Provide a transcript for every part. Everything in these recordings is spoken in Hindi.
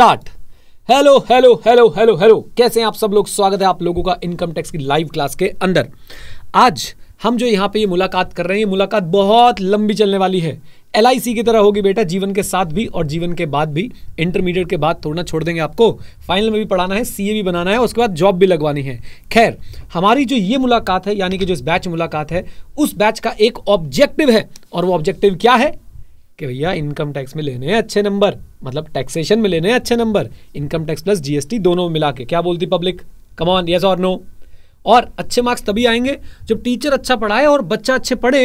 Start hello hello hello hello hello कैसे हैं आप सब लोग स्वागत है आप लोगों का इनकम टैक्स की लाइव क्लास के अंदर आज हम जो यहां पे ये मुलाकात कर रहे हैं ये मुलाकात बहुत लंबी चलने वाली है एल की तरह होगी बेटा जीवन के साथ भी और जीवन के बाद भी इंटरमीडिएट के बाद थोड़ा छोड़ देंगे आपको फाइनल में भी पढ़ाना है सीए भी बनाना है उसके बाद जॉब भी लगवानी है खैर हमारी जो ये मुलाकात है यानी कि जो इस बैच मुलाकात है उस बैच का एक ऑब्जेक्टिव है और वो ऑब्जेक्टिव क्या है कि भैया इनकम टैक्स में लेने हैं अच्छे नंबर मतलब टैक्सेशन में लेने हैं अच्छे number income tax plus GST दोनों मिला के क्या बोलती पब्लिक कमॉन यस और नो और अच्छे मार्क्स तभी आएंगे जब टीचर अच्छा पढ़ाए और बच्चा अच्छे पढ़े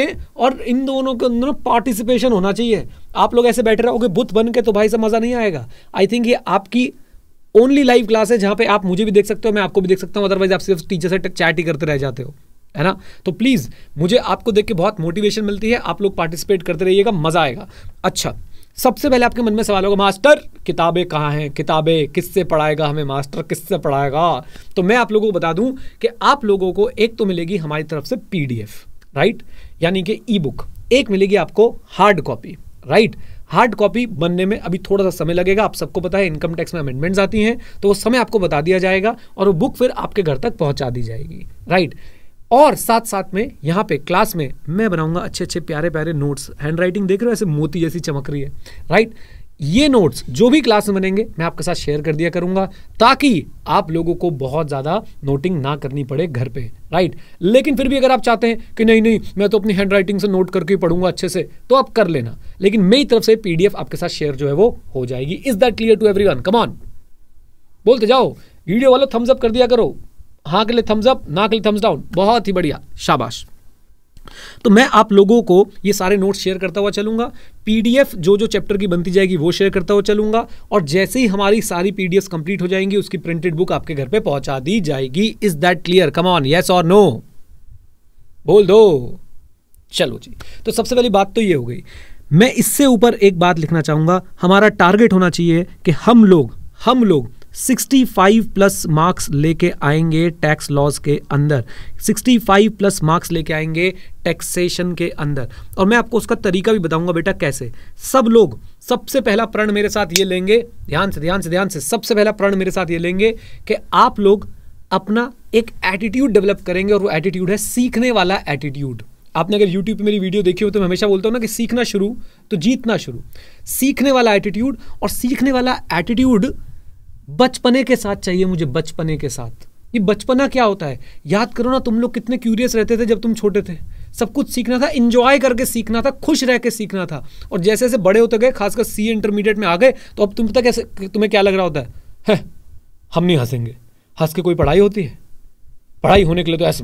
और इन दोनों के अंदर पार्टिसिपेशन होना चाहिए आप लोग ऐसे बैठे रहोगे बुत बन के तो भाई से मज़ा नहीं आएगा आई थिंक ये आपकी ओनली लाइव क्लास है जहाँ पे आप मुझे भी देख सकते हो मैं आपको भी देख सकता हूँ अदरवाइज आप सिर्फ टीचर से चैट ही करते रह जाते हो है ना तो प्लीज़ मुझे आपको देख के बहुत मोटिवेशन मिलती है आप लोग पार्टिसिपेट करते रहिएगा मज़ा आएगा अच्छा सबसे पहले आपके मन में सवाल होगा मास्टर किताबें कहाँ हैं किताबें किससे पढ़ाएगा हमें मास्टर किससे पढ़ाएगा तो मैं आप लोगों को बता दूं कि आप लोगों को एक तो मिलेगी हमारी तरफ से पीडीएफ राइट यानी कि ई बुक एक मिलेगी आपको hard copy right hard copy बनने में अभी थोड़ा सा समय लगेगा आप सबको पता है इनकम टैक्स में अमेंडमेंट्स आती हैं तो वो समय आपको बता दिया जाएगा और वो बुक फिर आपके घर तक पहुंचा दी जाएगी राइट right? और साथ साथ में यहाँ पे क्लास में मैं बनाऊंगा अच्छे अच्छे प्यारे प्यारे नोट्स हैंड राइटिंग देख रहे हो ऐसे मोती जैसी चमक रही है राइट ये नोट्स जो भी क्लास में बनेंगे मैं आपके साथ शेयर कर दिया करूंगा ताकि आप लोगों को बहुत ज़्यादा नोटिंग ना करनी पड़े घर पे राइट लेकिन फिर भी अगर आप चाहते हैं कि नहीं नहीं मैं तो अपनी हैंड राइटिंग से नोट करके पढ़ूंगा अच्छे से तो आप कर लेना लेकिन मेरी तरफ से पीडीएफ आपके साथ शेयर जो है वो हो जाएगी is that clear to everyone come on बोलते जाओ वीडियो वाला थम्सअप कर दिया करो हाँ के लिए थम्स अप ना के लिए थम्स डाउन बहुत ही बढ़िया शाबाश तो मैं आप लोगों को ये सारे नोट्स शेयर करता हुआ चलूंगा पीडीएफ जो जो चैप्टर की बनती जाएगी वो शेयर करता हुआ चलूंगा और जैसे ही हमारी सारी पीडीएफ कंप्लीट हो जाएंगी उसकी प्रिंटेड बुक आपके घर पे पहुंचा दी जाएगी is that clear come on yes और नो बोल दो चलो जी तो सबसे पहली बात तो ये हो गई मैं इससे ऊपर एक बात लिखना चाहूंगा हमारा टारगेट होना चाहिए कि हम लोग हम लोग 65 प्लस मार्क्स लेके आएंगे टैक्स लॉज के अंदर 65 प्लस मार्क्स लेके आएंगे टैक्सेशन के अंदर और मैं आपको उसका तरीका भी बताऊंगा बेटा कैसे सब लोग सबसे पहला प्रण मेरे साथ ये लेंगे ध्यान से ध्यान से ध्यान से सबसे पहला प्रण मेरे साथ ये लेंगे कि आप लोग अपना एक एटीट्यूड डेवलप करेंगे और वो एटीट्यूड है सीखने वाला एटीट्यूड आपने अगर यूट्यूब पे मेरी वीडियो देखी हो तो मैं हमेशा बोलता हूँ ना कि सीखना शुरू तो जीतना शुरू सीखने वाला एटीट्यूड और सीखने वाला एटीट्यूड बचपने के साथ चाहिए मुझे बचपने के साथ ये बचपना क्या होता है याद करो ना तुम लोग कितने क्यूरियस रहते थे जब तुम छोटे थे सब कुछ सीखना था इंजॉय करके सीखना था खुश रह के सीखना था और जैसे जैसे बड़े होते गए खासकर सी इंटरमीडिएट में आ गए तो अब तुम पता कैसे तुम्हें क्या लग रहा होता है, है हम नहीं हंसेंगे हंस के कोई पढ़ाई होती है पढ़ाई होने के लिए तो ऐसे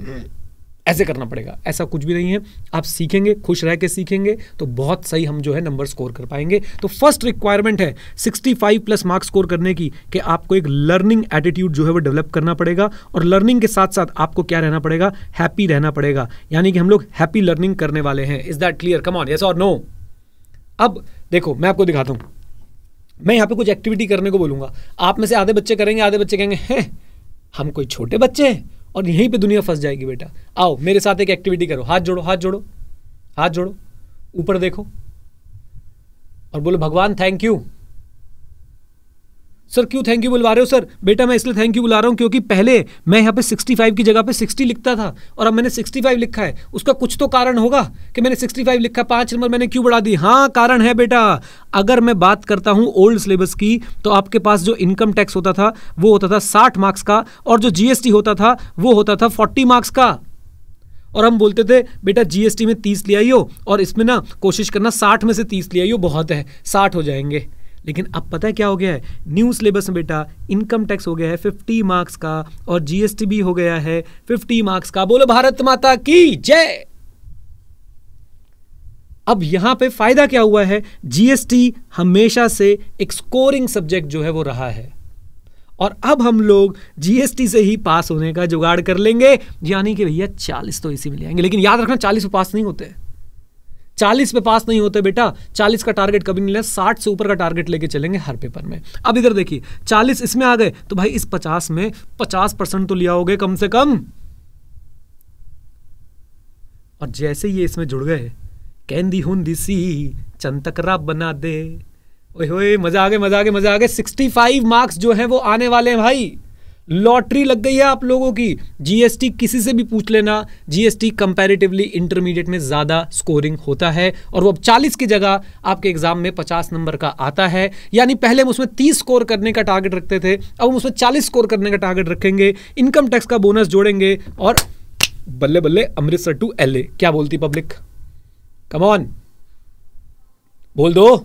ऐसे करना पड़ेगा ऐसा कुछ भी नहीं है आप सीखेंगे खुश रह के सीखेंगे तो बहुत सही हम जो है नंबर स्कोर कर पाएंगे तो फर्स्ट रिक्वायरमेंट है 65 प्लस मार्क्स स्कोर करने की कि आपको एक लर्निंग एटीट्यूड जो है वो डेवलप करना पड़ेगा और लर्निंग के साथ साथ आपको क्या रहना पड़ेगा हैप्पी रहना पड़ेगा यानी कि हम लोग हैप्पी लर्निंग करने वाले हैं is that clear come on yes और नो अब देखो मैं आपको दिखाता हूं मैं यहाँ पे कुछ एक्टिविटी करने को बोलूंगा आप में से आधे बच्चे करेंगे आधे बच्चे कहेंगे हैं हम कोई छोटे बच्चे हैं और यहीं पे दुनिया फंस जाएगी बेटा आओ मेरे साथ एक एक्टिविटी करो हाथ जोड़ो हाथ जोड़ो हाथ जोड़ो ऊपर देखो और बोलो भगवान थैंक यू सर क्यों थैंक यू बुलवा रहे हो सर बेटा मैं इसलिए थैंक यू बुला रहा हूँ क्योंकि पहले मैं यहाँ पे 65 की जगह पे 60 लिखता था और अब मैंने 65 लिखा है उसका कुछ तो कारण होगा कि मैंने 65 लिखा पाँच नंबर मैंने क्यों बढ़ा दी हाँ कारण है बेटा अगर मैं बात करता हूँ ओल्ड सिलेबस की तो आपके पास जो इनकम टैक्स होता था वो होता था साठ मार्क्स का और जो जीएसटी होता था वो होता था फोर्टी मार्क्स का और हम बोलते थे बेटा जीएसटी में तीस ले आइयो और इसमें ना कोशिश करना साठ में से तीस ले आइयो बहुत है साठ हो जाएंगे लेकिन अब पता है क्या हो गया है न्यू सिलेबस में बेटा इनकम टैक्स हो गया है फिफ्टी मार्क्स का और जीएसटी भी हो गया है फिफ्टी मार्क्स का बोलो भारत माता की जय अब यहां पे फायदा क्या हुआ है जीएसटी हमेशा से एक स्कोरिंग सब्जेक्ट जो है वो रहा है और अब हम लोग जीएसटी से ही पास होने का जुगाड़ कर लेंगे यानी कि भैया चालीस तो इसी में ले आएंगे लेकिन याद रखना चालीस पास तो नहीं होते हैं चालीस पे पास नहीं होते बेटा चालीस का टारगेट कभी नहीं ले साठ से ऊपर का टारगेट लेके चलेंगे हर पेपर में अब इधर देखिए चालीस इसमें आ गए तो भाई इस पचास में पचास परसेंट तो लिया होगे कम से कम और जैसे ये इसमें जुड़ गए कैंदी हुंदी सी चंतकरा बना दे ओए होए मजा आ गए मजा आ गए मजा आ गए सिक्सटी फाइव मार्क्स जो है वो आने वाले हैं भाई लॉटरी लग गई है आप लोगों की जीएसटी किसी से भी पूछ लेना जीएसटी कंपैरेटिवली इंटरमीडिएट में ज़्यादा स्कोरिंग होता है और वो अब 40 की जगह आपके एग्जाम में 50 नंबर का आता है यानी पहले हम उसमें 30 स्कोर करने का टारगेट रखते थे अब हम उसमें 40 स्कोर करने का टारगेट रखेंगे इनकम टैक्स का बोनस जोड़ेंगे और बल्ले बल्ले अमृतसर टू एल क्या बोलती पब्लिक कमॉन बोल दो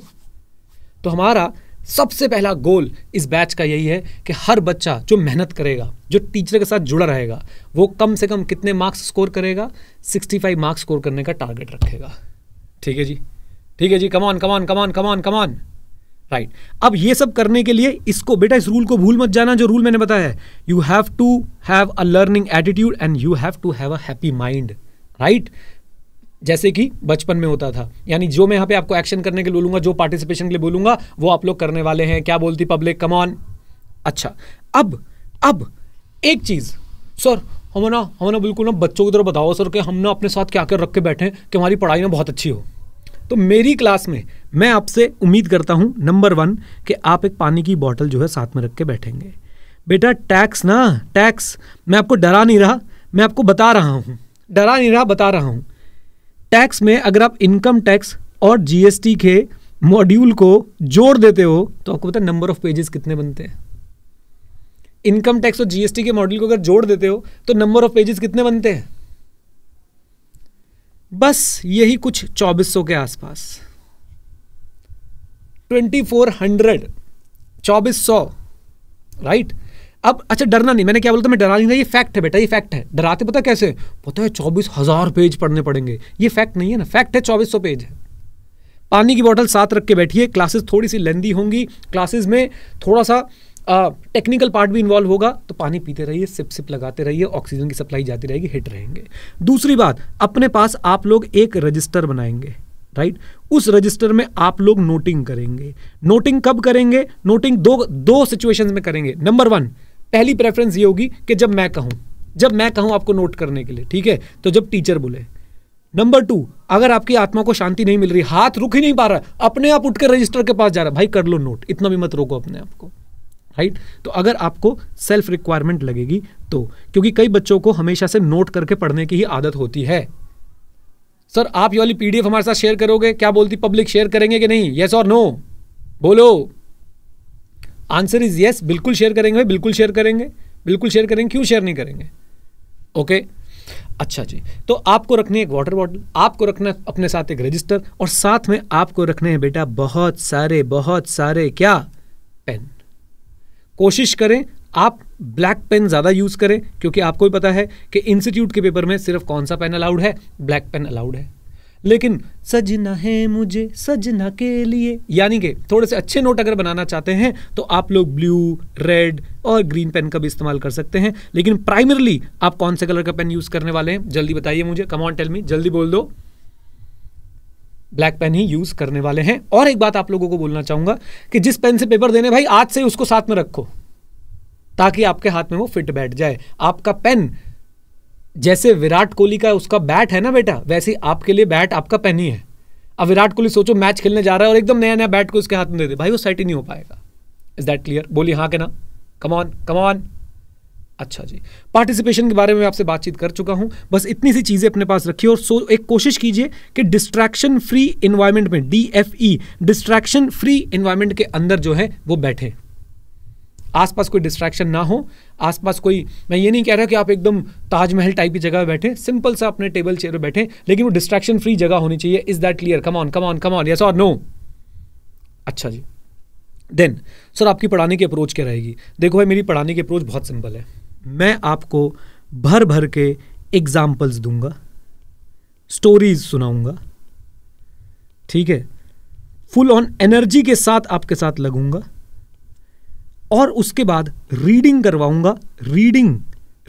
तो हमारा सबसे पहला गोल इस बैच का यही है कि हर बच्चा जो मेहनत करेगा जो टीचर के साथ जुड़ा रहेगा वो कम से कम कितने मार्क्स स्कोर करेगा 65 मार्क्स स्कोर करने का टारगेट रखेगा ठीक है जी ठीक है जी कमान कमान कमान कमान कमान राइट अब ये सब करने के लिए इसको बेटा इस रूल को भूल मत जाना जो रूल मैंने बताया है you have to have a learning attitude and you have to have a happy mind right जैसे कि बचपन में होता था यानी जो मैं यहाँ पे आपको एक्शन करने के लिए बोलूँगा जो पार्टिसिपेशन के लिए बोलूँगा वो आप लोग करने वाले हैं क्या बोलती पब्लिक कमॉन अच्छा अब अब एक चीज़ सर हम ना हम ना बिल्कुल ना बच्चों की तरफ बताओ सर कि हम ना अपने साथ क्या कर रख के बैठे कि हमारी पढ़ाई ना बहुत अच्छी हो तो मेरी क्लास में मैं आपसे उम्मीद करता हूँ नंबर वन कि आप एक पानी की बॉटल जो है साथ में रख के बैठेंगे बेटा टैक्स ना टैक्स मैं आपको डरा नहीं रहा मैं आपको बता रहा हूँ डरा नहीं रहा बता रहा हूँ टैक्स में अगर आप इनकम टैक्स और जीएसटी के मॉड्यूल को जोड़ देते हो तो आपको पता है नंबर ऑफ पेजेस कितने बनते हैं इनकम टैक्स और जीएसटी के मॉड्यूल को अगर जोड़ देते हो तो नंबर ऑफ पेजेस कितने बनते हैं बस यही कुछ 2400 के आसपास 2400 2400 राइट right? अब अच्छा डरना नहीं मैंने क्या बोलता मैं डरा नहीं था ये फैक्ट है बेटा ये फैक्ट है डराते पता कैसे पता है चौबीस हज़ार पेज पढ़ने पड़ेंगे ये फैक्ट नहीं है ना फैक्ट है चौबीस सौ पेज है पानी की बॉटल साथ रख के बैठिए क्लासेस थोड़ी सी लेंदी होंगी क्लासेस में थोड़ा सा टेक्निकल पार्ट भी इन्वॉल्व होगा तो पानी पीते रहिए सिप सिप लगाते रहिए ऑक्सीजन की सप्लाई जाती रहेगी हिट रहेंगे दूसरी बात अपने पास आप लोग एक रजिस्टर बनाएंगे राइट उस रजिस्टर में आप लोग नोटिंग करेंगे नोटिंग कब करेंगे नोटिंग दो दो सिचुएशंस में करेंगे नंबर वन पहली प्रेफरेंस ये होगी कि जब मैं कहूँ जब मैं कहूँ आपको नोट करने के लिए ठीक है तो जब टीचर बोले नंबर टू अगर आपकी आत्मा को शांति नहीं मिल रही हाथ रुक ही नहीं पा रहा अपने आप उठकर रजिस्टर के पास जा रहा भाई कर लो नोट इतना भी मत रोको अपने आप को राइट तो अगर आपको सेल्फ रिक्वायरमेंट लगेगी तो क्योंकि कई बच्चों को हमेशा से नोट करके पढ़ने की ही आदत होती है सर आप ये वाली पीडीएफ हमारे साथ शेयर करोगे क्या बोलती पब्लिक शेयर करेंगे कि नहीं यस और नो बोलो आंसर इज येस बिल्कुल शेयर करेंगे बिल्कुल शेयर करेंगे बिल्कुल शेयर करेंगे क्यों शेयर नहीं करेंगे ओके okay? अच्छा जी तो आपको रखनी है एक वाटर बॉटल आपको रखना अपने साथ एक रजिस्टर और साथ में आपको रखने हैं बेटा बहुत सारे बहुत सारे क्या पेन कोशिश करें आप ब्लैक पेन ज़्यादा यूज़ करें क्योंकि आपको भी पता है कि इंस्टीट्यूट के पेपर में सिर्फ कौन सा पेन अलाउड है ब्लैक पेन अलाउड है लेकिन सजना है मुझे सजना के लिए यानी कि थोड़े से अच्छे नोट अगर बनाना चाहते हैं तो आप लोग ब्लू रेड और ग्रीन पेन का भी इस्तेमाल कर सकते हैं लेकिन प्राइमरली आप कौन से कलर का पेन यूज करने वाले हैं जल्दी बताइए मुझे कमॉन टेल मी जल्दी बोल दो ब्लैक पेन ही यूज करने वाले हैं और एक बात आप लोगों को बोलना चाहूंगा कि जिस पेन से पेपर देने भाई आज से उसको साथ में रखो ताकि आपके हाथ में वो फिट बैठ जाए आपका पेन जैसे विराट कोहली का उसका बैट है ना बेटा वैसे आपके लिए बैट आपका पहनी है अब विराट कोहली सोचो मैच खेलने जा रहा है और एकदम नया नया बैट को उसके हाथ में दे दे भाई वो सेट ही नहीं हो पाएगा इज दैट क्लियर बोलिए हाँ के ना कमॉन कमॉन अच्छा जी पार्टिसिपेशन के बारे में आपसे बातचीत कर चुका हूं बस इतनी सी चीज़ें अपने पास रखिए और सो एक कोशिश कीजिए कि डिस्ट्रैक्शन फ्री इन्वायरमेंट में D F E distraction free environment के अंदर जो है वो बैठे आसपास कोई डिस्ट्रैक्शन ना हो आसपास कोई मैं ये नहीं कह रहा कि आप एकदम ताजमहल टाइप की जगह बैठे सिंपल सा अपने टेबल चेयर पर बैठे लेकिन वो डिस्ट्रैक्शन फ्री जगह होनी चाहिए is that clear come on come on come on yes और नो अच्छा जी देन सर आपकी पढ़ाने की अप्रोच क्या रहेगी देखो भाई मेरी पढ़ाने की अप्रोच बहुत सिंपल है मैं आपको भर भर के एग्जाम्पल्स दूंगा स्टोरीज सुनाऊंगा ठीक है फुल ऑन एनर्जी के साथ आपके साथ लगूंगा और उसके बाद रीडिंग करवाऊँगा रीडिंग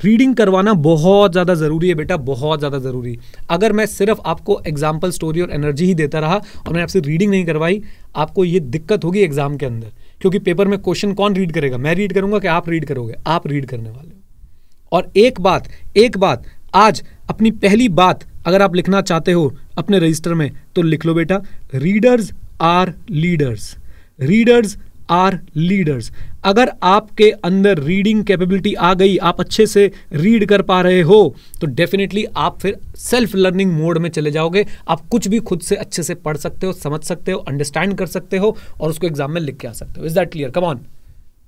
रीडिंग करवाना बहुत ज़्यादा ज़रूरी है बेटा बहुत ज़्यादा ज़रूरी अगर मैं सिर्फ आपको एग्जाम्पल स्टोरी और एनर्जी ही देता रहा और मैंने आपसे रीडिंग नहीं करवाई आपको ये दिक्कत होगी एग्ज़ाम के अंदर क्योंकि पेपर में क्वेश्चन कौन रीड करेगा मैं रीड करूँगा कि आप रीड करोगे आप रीड करने वाले हो और एक बात एक बात आज अपनी पहली बात अगर आप लिखना चाहते हो अपने रजिस्टर में तो लिख लो बेटा readers are leaders readers are leaders अगर आपके अंदर रीडिंग कैपेबिलिटी आ गई आप अच्छे से रीड कर पा रहे हो तो डेफिनेटली आप फिर सेल्फ लर्निंग मोड में चले जाओगे आप कुछ भी खुद से अच्छे से पढ़ सकते हो समझ सकते हो अंडरस्टैंड कर सकते हो और उसको एग्जाम में लिख के आ सकते हो is that clear come on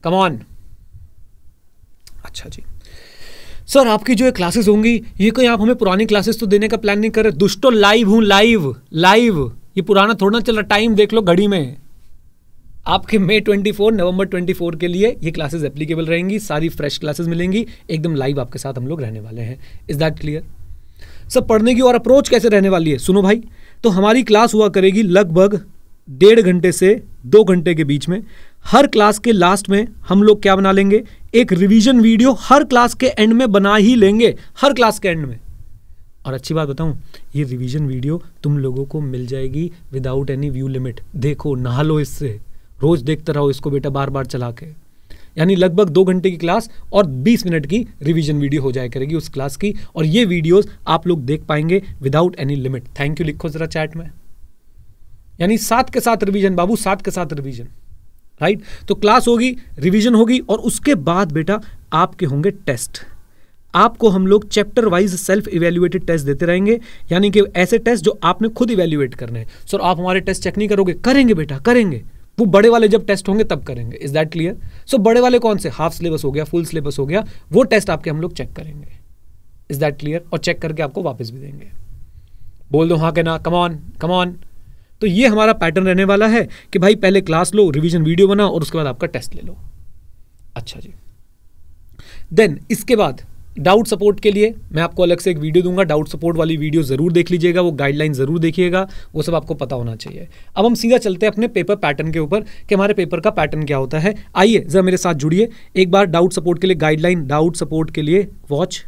come on अच्छा जी सर आपकी जो क्लासेस होंगी ये कोई आप हमें पुरानी क्लासेस तो देने का प्लान नहीं कर रहे दुष्टो लाइव हूँ लाइव लाइव ये पुराना थोड़ा ना चल रहा टाइम देख लो घड़ी में आपके मई 24 नवंबर 24 के लिए ये क्लासेस एप्लीकेबल रहेंगी सारी फ्रेश क्लासेस मिलेंगी एकदम लाइव आपके साथ हम लोग रहने वाले हैं इज दैट क्लियर सब पढ़ने की और अप्रोच कैसे रहने वाली है सुनो भाई तो हमारी क्लास हुआ करेगी लगभग डेढ़ घंटे से दो घंटे के बीच में हर क्लास के लास्ट में हम लोग क्या बना लेंगे एक रिवीजन वीडियो हर क्लास के एंड में बना ही लेंगे हर क्लास के एंड में और अच्छी बात बताऊं ये रिवीजन वीडियो तुम लोगों को मिल जाएगी विदाउट एनी व्यू लिमिट देखो नहा लो इससे रोज देखते रहो इसको बेटा बार बार चला के यानी लगभग दो घंटे की क्लास और 20 मिनट की रिवीजन वीडियो हो जाए करेगी उस क्लास की और ये वीडियोस आप लोग देख पाएंगे without any limit thank you लिखो जरा चैट में यानी सात के साथ रिवीजन बाबू सात के साथ रिवीजन राइट तो क्लास होगी रिवीजन होगी और उसके बाद बेटा आपके होंगे टेस्ट आपको हम लोग chapter wise self evaluated test देते रहेंगे यानी कि ऐसे टेस्ट जो आपने खुद इवेल्युएट करने हैं सर आप हमारे टेस्ट चेक नहीं करोगे करेंगे बेटा करेंगे वो बड़े वाले जब टेस्ट होंगे तब करेंगे इज दैट क्लियर सो बड़े वाले कौन से हाफ सिलेबस हो गया फुल सिलेबस हो गया वो टेस्ट आपके हम लोग चेक करेंगे इज दैट क्लियर और चेक करके आपको वापस भी देंगे बोल दो हाँ कहना कमॉन कमॉन तो ये हमारा पैटर्न रहने वाला है कि भाई पहले क्लास लो रिविजन वीडियो बनाओ और उसके बाद आपका टेस्ट ले लो अच्छा जी देन इसके बाद डाउट सपोर्ट के लिए मैं आपको अलग से एक वीडियो दूंगा डाउट सपोर्ट वाली वीडियो ज़रूर देख लीजिएगा वो गाइडलाइन ज़रूर देखिएगा वो सब आपको पता होना चाहिए अब हम सीधा चलते हैं अपने पेपर पैटर्न के ऊपर कि हमारे पेपर का पैटर्न क्या होता है आइए ज़रा मेरे साथ जुड़िए एक बार डाउट सपोर्ट के लिए गाइडलाइन डाउट सपोर्ट के लिए वॉच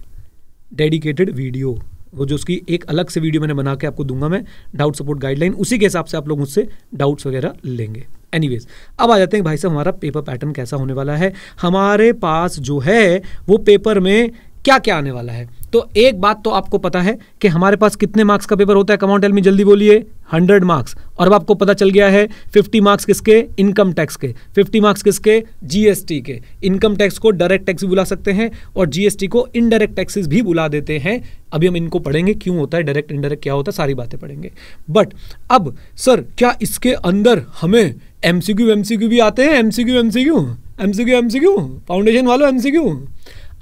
डेडिकेटेड वीडियो वो जो उसकी एक अलग से वीडियो मैंने बना के आपको दूंगा मैं डाउट सपोर्ट गाइडलाइन उसी के हिसाब से आप लोग मुझसे डाउट्स वगैरह लेंगे एनीवेज अब आ जाते हैं भाई साहब हमारा पेपर पैटर्न कैसा होने वाला है हमारे पास जो है वो पेपर में क्या क्या आने वाला है तो एक बात तो आपको पता है कि हमारे पास कितने मार्क्स का पेपर होता है कमाउंट एलमी जल्दी बोलिए हंड्रेड मार्क्स और अब आपको पता चल गया है फिफ्टी मार्क्स किसके इनकम टैक्स के फिफ्टी मार्क्स किसके जीएसटी के इनकम टैक्स को डायरेक्ट टैक्स भी बुला सकते हैं और जीएसटी को इनडायरेक्ट टैक्सेस भी बुला देते हैं अभी हम इनको पढ़ेंगे क्यों होता है डायरेक्ट इनडायरेक्ट क्या होता है सारी बातें पढ़ेंगे बट अब सर क्या इसके अंदर हमें एमसीक्यू एमसीक्यू भी आते हैं MCQ MCQ MCQ MCQ foundation वालों एमसीक्यू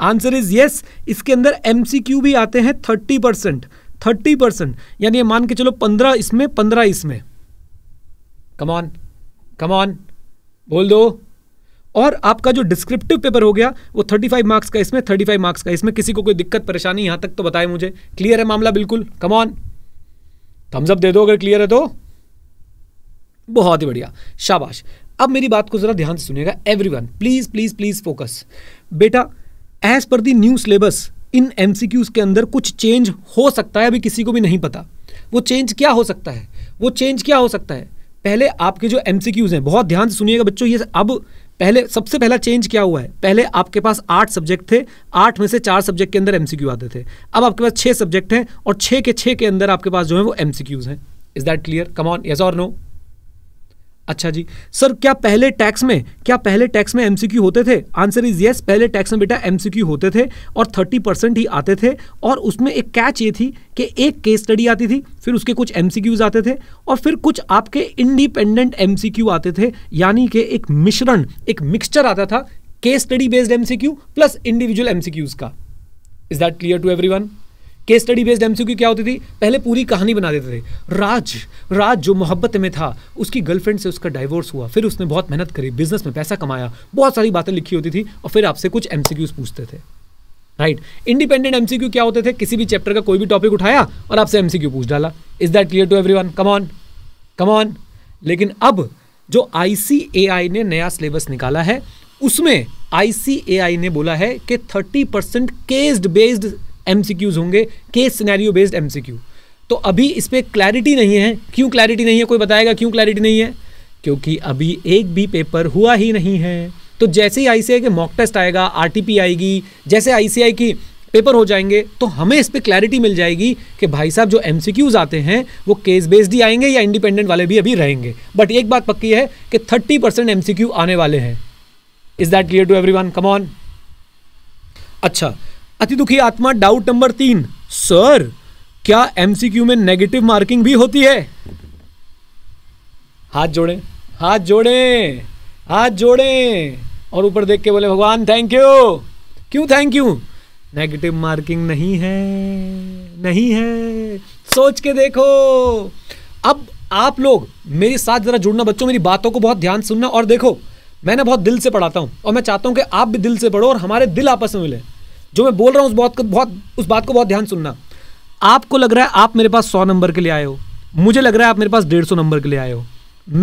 आंसर इज येस इसके अंदर एम भी आते हैं थर्टी परसेंट थर्टी परसेंट यानी मान के चलो पंद्रह इसमें पंद्रह इसमें कमॉन कमॉन बोल दो और आपका जो डिस्क्रिप्टिव पेपर हो गया वो थर्टी फाइव मार्क्स का इसमें थर्टी फाइव मार्क्स का इसमें किसी को कोई दिक्कत परेशानी यहां तक तो बताए मुझे क्लियर है मामला बिल्कुल कमॉन थम्सअप दे दो अगर क्लियर है तो बहुत ही बढ़िया शाबाश अब मेरी बात को ज़रा ध्यान से सुनेगा everyone please please please focus बेटा एज पर दी न्यू सिलेबस इन एम के अंदर कुछ चेंज हो सकता है अभी किसी को भी नहीं पता वो चेंज क्या हो सकता है वो चेंज क्या हो सकता है पहले आपके जो एम हैं बहुत ध्यान से सुनिएगा बच्चों ये अब पहले सबसे पहला चेंज क्या हुआ है पहले आपके पास आठ सब्जेक्ट थे आठ में से चार सब्जेक्ट के अंदर एम आते थे अब आपके पास छः सब्जेक्ट हैं और छः के छः के अंदर आपके पास जो है वो एम हैं is that clear come on yes और नो अच्छा जी सर क्या पहले टैक्स में क्या पहले टैक्स में एमसीक्यू होते थे आंसर इज यस पहले टैक्स में बेटा एमसीक्यू होते थे और थर्टी परसेंट ही आते थे और उसमें एक कैच ये थी कि एक केस स्टडी आती थी फिर उसके कुछ एमसीक्यूज आते थे और फिर कुछ आपके इंडिपेंडेंट एमसीक्यू आते थे यानी कि एक मिश्रण एक मिक्सचर आता था case study based MCQ plus individual MCQs का is that clear to one case study based MCQ क्या होती थी पहले पूरी कहानी बना देते थे राज राज जो मोहब्बत में था उसकी गर्लफ्रेंड से उसका डाइवोर्स हुआ फिर उसने बहुत मेहनत करी बिजनेस में पैसा कमाया बहुत सारी बातें लिखी होती थी और फिर आपसे कुछ एमसीक्यूज पूछते थे राइट इंडिपेंडेंट एमसीक्यू क्या होते थे किसी भी चैप्टर का कोई भी टॉपिक उठाया और आपसे एमसीक्यू पूछ डाला is that clear to everyone come on come on लेकिन अब जो आई ने नया सिलेबस निकाला है उसमें आई ने बोला है कि thirty percent cased based M होंगे केस सिनेरियो बेस्ड एम तो अभी इस पर क्लैरिटी नहीं है क्यों क्लैरिटी नहीं है कोई बताएगा क्यों क्लैरिटी नहीं है क्योंकि अभी एक भी पेपर हुआ ही नहीं है तो जैसे ही आईसीआई के मॉक टेस्ट आएगा आरटीपी आएगी जैसे आईसीआई की पेपर हो जाएंगे तो हमें इस पर क्लैरिटी मिल जाएगी कि भाई साहब जो एम आते हैं वो केस बेस्ड ही आएंगे या इंडिपेंडेंट वाले भी अभी रहेंगे बट एक बात पक्की है कि थर्टी परसेंट एम आने वाले हैं is that clear to everyone come on अच्छा अति दुखी आत्मा डाउट नंबर तीन सर क्या एमसीक्यू में नेगेटिव मार्किंग भी होती है हाथ जोड़े हाथ जोड़े हाथ जोड़े और ऊपर देख के बोले भगवान थैंक यू क्यों थैंक यू नेगेटिव मार्किंग नहीं है नहीं है सोच के देखो अब आप लोग मेरे साथ ज़रा जुड़ना बच्चों मेरी बातों को बहुत ध्यान सुनना और देखो मैंने बहुत दिल से पढ़ाता हूं और मैं चाहता हूं कि आप भी दिल से पढ़ो और हमारे दिल आपस में मिले जो मैं बोल रहा हूँ उस बात को बहुत उस बात को बहुत ध्यान सुनना आपको लग रहा है आप मेरे पास सौ नंबर के लिए आए हो मुझे लग रहा है आप मेरे पास डेढ़ सौ नंबर के लिए आए हो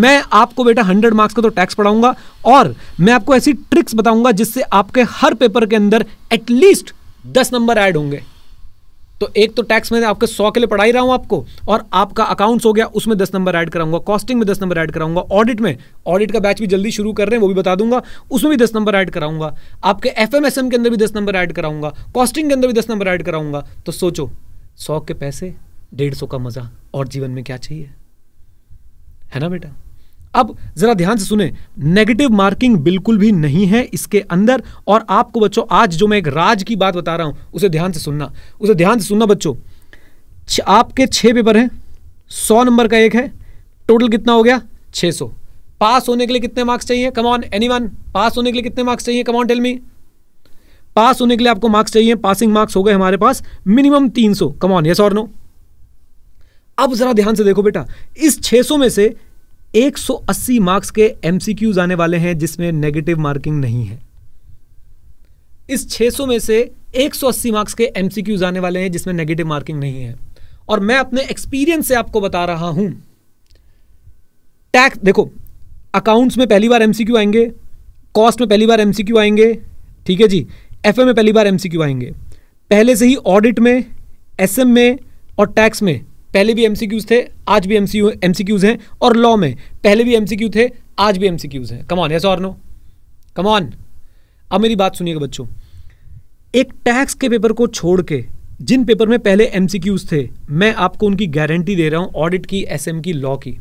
मैं आपको बेटा हंड्रेड मार्क्स का तो टैक्स पढ़ाऊंगा और मैं आपको ऐसी ट्रिक्स बताऊंगा जिससे आपके हर पेपर के अंदर एटलीस्ट दस नंबर ऐड होंगे तो एक तो टैक्स में आपके सौ के लिए पढ़ा ही रहा हूं आपको और आपका अकाउंट्स हो गया उसमें दस नंबर ऐड कराऊंगा कॉस्टिंग में दस नंबर ऐड कराऊंगा ऑडिट में ऑडिट का बैच भी जल्दी शुरू कर रहे हैं वो भी बता दूंगा उसमें भी दस नंबर ऐड कराऊंगा आपके एफ के अंदर भी दस नंबर ऐड कराऊंगा कॉस्टिंग के अंदर भी दस नंबर ऐड कराऊंगा तो सोचो सौ के पैसे डेढ़ सौ का मज़ा और जीवन में क्या चाहिए है ना बेटा अब ज़रा ध्यान से सुने नेगेटिव मार्किंग बिल्कुल भी नहीं है इसके अंदर और आपको बच्चों आज जो मैं एक राज की बात बता रहा हूं उसे ध्यान से सुनना उसे ध्यान से सुनना बच्चों आपके छह पेपर हैं सौ नंबर का एक है टोटल कितना हो गया छः सौ पास होने के लिए कितने मार्क्स चाहिए कमॉन एनी वन पास होने के लिए कितने मार्क्स चाहिए कमॉन टेल मी पास होने के लिए आपको मार्क्स चाहिए पासिंग मार्क्स हो गए हमारे पास मिनिमम तीन सौ कमॉन यस और नो अब जरा ध्यान से देखो बेटा इस 600 में से 180 मार्क्स के एमसीक्यूज आने वाले हैं जिसमें नेगेटिव मार्किंग नहीं है इस 600 में से 180 मार्क्स के एमसीक्यूज आने वाले हैं जिसमें नेगेटिव मार्किंग नहीं है और मैं अपने एक्सपीरियंस से आपको बता रहा हूं टैक्स देखो अकाउंट्स में पहली बार एमसीक्यू आएंगे कॉस्ट में पहली बार एमसीक्यू आएंगे ठीक है जी एफ में पहली बार एमसीक्यू आएंगे पहले से ही ऑडिट में एस में और टैक्स में पहले भी एमसीक्यूज थे आज भी एमसीक्यू एमसीक्यूज हैं और लॉ में पहले भी एमसीक्यू थे आज भी एमसीक्यूज हैं कमॉन यस और नो कमॉन अब मेरी बात सुनिएगा बच्चों एक टैक्स के पेपर को छोड़ के जिन पेपर में पहले एमसीक्यूज थे मैं आपको उनकी गारंटी दे रहा हूं ऑडिट की एसएम की लॉ की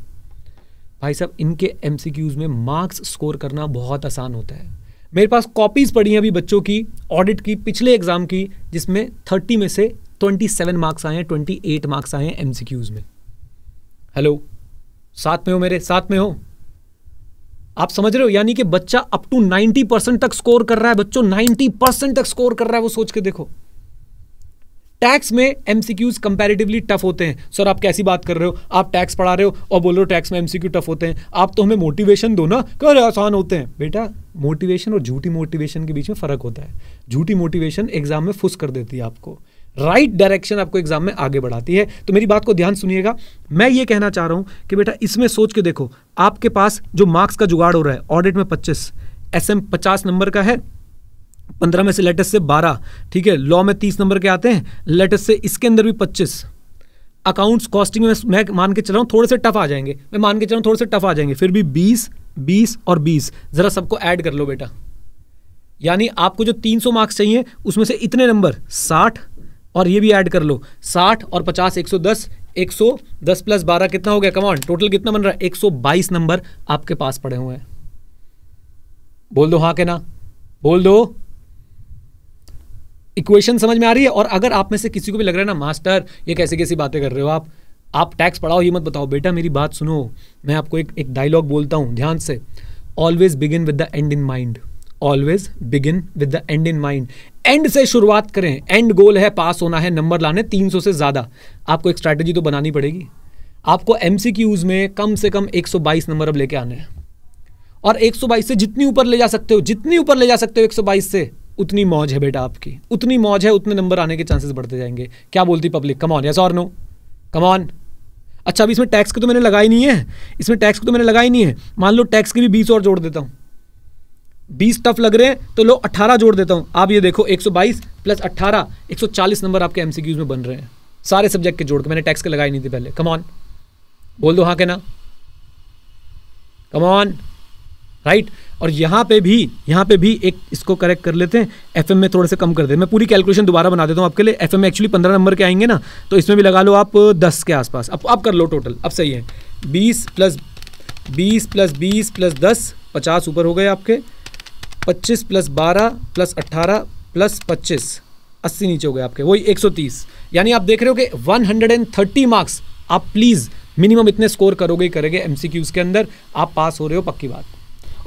भाई साहब इनके एमसीक्यूज में मार्क्स स्कोर करना बहुत आसान होता है मेरे पास कॉपीज़ पड़ी हैं अभी बच्चों की ऑडिट की पिछले एग्ज़ाम की जिसमें थर्टी में से ट्वेंटी सेवन मार्क्स आए हैं ट्वेंटी एट मार्क्स आए हैं एम में हेलो साथ में हो मेरे साथ में हो आप समझ रहे हो यानी कि बच्चा अप टू नाइनटी परसेंट तक स्कोर कर रहा है बच्चों नाइन्टी परसेंट तक स्कोर कर रहा है वो सोच के देखो टैक्स में एमसीक्यूज कंपैरेटिवली टफ होते हैं सर आप कैसी बात कर रहे हो आप टैक्स पढ़ा रहे हो और बोल रहे हो टैक्स में एमसीक्यू टफ होते हैं आप तो हमें मोटिवेशन दो ना कर आसान होते हैं बेटा मोटिवेशन और झूठी मोटिवेशन के बीच में फर्क होता है झूठी मोटिवेशन एग्जाम में फुस कर देती है आपको राइट right डायरेक्शन आपको एग्जाम में आगे बढ़ाती है तो मेरी बात को ध्यान सुनिएगा मैं ये कहना चाह रहा हूं कि बेटा इसमें सोच के देखो आपके पास जो मार्क्स का जुगाड़ हो रहा है ऑडिट में पच्चीस एस एम पचास नंबर का है पंद्रह में से लेटेस्ट से बारह ठीक है लॉ में तीस नंबर के आते हैं लेटेस्ट से इसके अंदर भी पच्चीस अकाउंट्स कॉस्टिंग में मैं मान के चल रहा हूँ थोड़े से टफ आ जाएंगे मैं मान के चल रहा हूँ थोड़े से टफ आ जाएंगे फिर भी बीस बीस और बीस ज़रा सबको ऐड कर लो बेटा यानी आपको जो तीन सौ मार्क्स चाहिए उसमें से इतने नंबर साठ और ये भी ऐड कर लो साठ और पचास एक सौ दस एक सौ दस प्लस बारह कितना हो गया कमान टोटल कितना बन रहा है एक सौ बाईस नंबर आपके पास पड़े हुए हैं बोल दो हाँ के ना बोल दो इक्वेशन समझ में आ रही है और अगर आप में से किसी को भी लग रहा है ना मास्टर ये कैसी कैसी बातें कर रहे हो आप आप टैक्स पढ़ाओ ये मत बताओ बेटा मेरी बात सुनो मैं आपको एक एक डायलॉग बोलता हूँ ध्यान से always begin with the end in mind always begin with the end in mind end से शुरुआत करें एंड गोल है पास होना है नंबर लाने 300 से ज़्यादा आपको एक स्ट्रैटेजी तो बनानी पड़ेगी आपको एम में कम से कम 122 नंबर अब लेके आने हैं और 122 से जितनी ऊपर ले जा सकते हो जितनी ऊपर ले जा सकते हो 122 से उतनी मौज है बेटा आपकी उतनी मौज है उतने नंबर आने के चांसेस बढ़ते जाएंगे क्या बोलती पब्लिक कमॉन यस और नो कमॉन अच्छा अभी इसमें टैक्स को तो मैंने लगाई नहीं है इसमें टैक्स को तो मैंने लगाई नहीं है मान लो टैक्स की भी बीस और जोड़ देता हूँ बीस टफ लग रहे हैं तो लो अट्ठारह जोड़ देता हूँ आप ये देखो एक सौ बाईस प्लस अट्ठारह एक सौ चालीस नंबर आपके एम सी क्यूज में बन रहे हैं सारे सब्जेक्ट के जोड़ के मैंने टैक्स के लगाई नहीं थी पहले कमॉन बोल दो हाँ के ना कमॉन राइट और यहाँ पे भी यहाँ पे भी एक इसको करेक्ट कर लेते हैं एफ में थोड़े से कम कर देते हैं मैं पूरी कैलकुलेशन दोबारा बना देता हूँ आपके लिए एफ में एक्चुअली पंद्रह नंबर के आएंगे ना तो इसमें भी लगा लो आप दस के आसपास अब अब कर लो टोटल अब सही है बीस प्लस बीस प्लस बीस प्लस दस पचास ऊपर हो गए आपके पच्चीस प्लस बारह प्लस अट्ठारह प्लस पच्चीस अस्सी नीचे हो गए आपके वही एक सौ तीस यानी आप देख रहे हो कि one hundred and thirty marks आप प्लीज़ मिनिमम इतने स्कोर करोगे एम सी क्यूज़ के अंदर आप पास हो रहे हो पक्की बात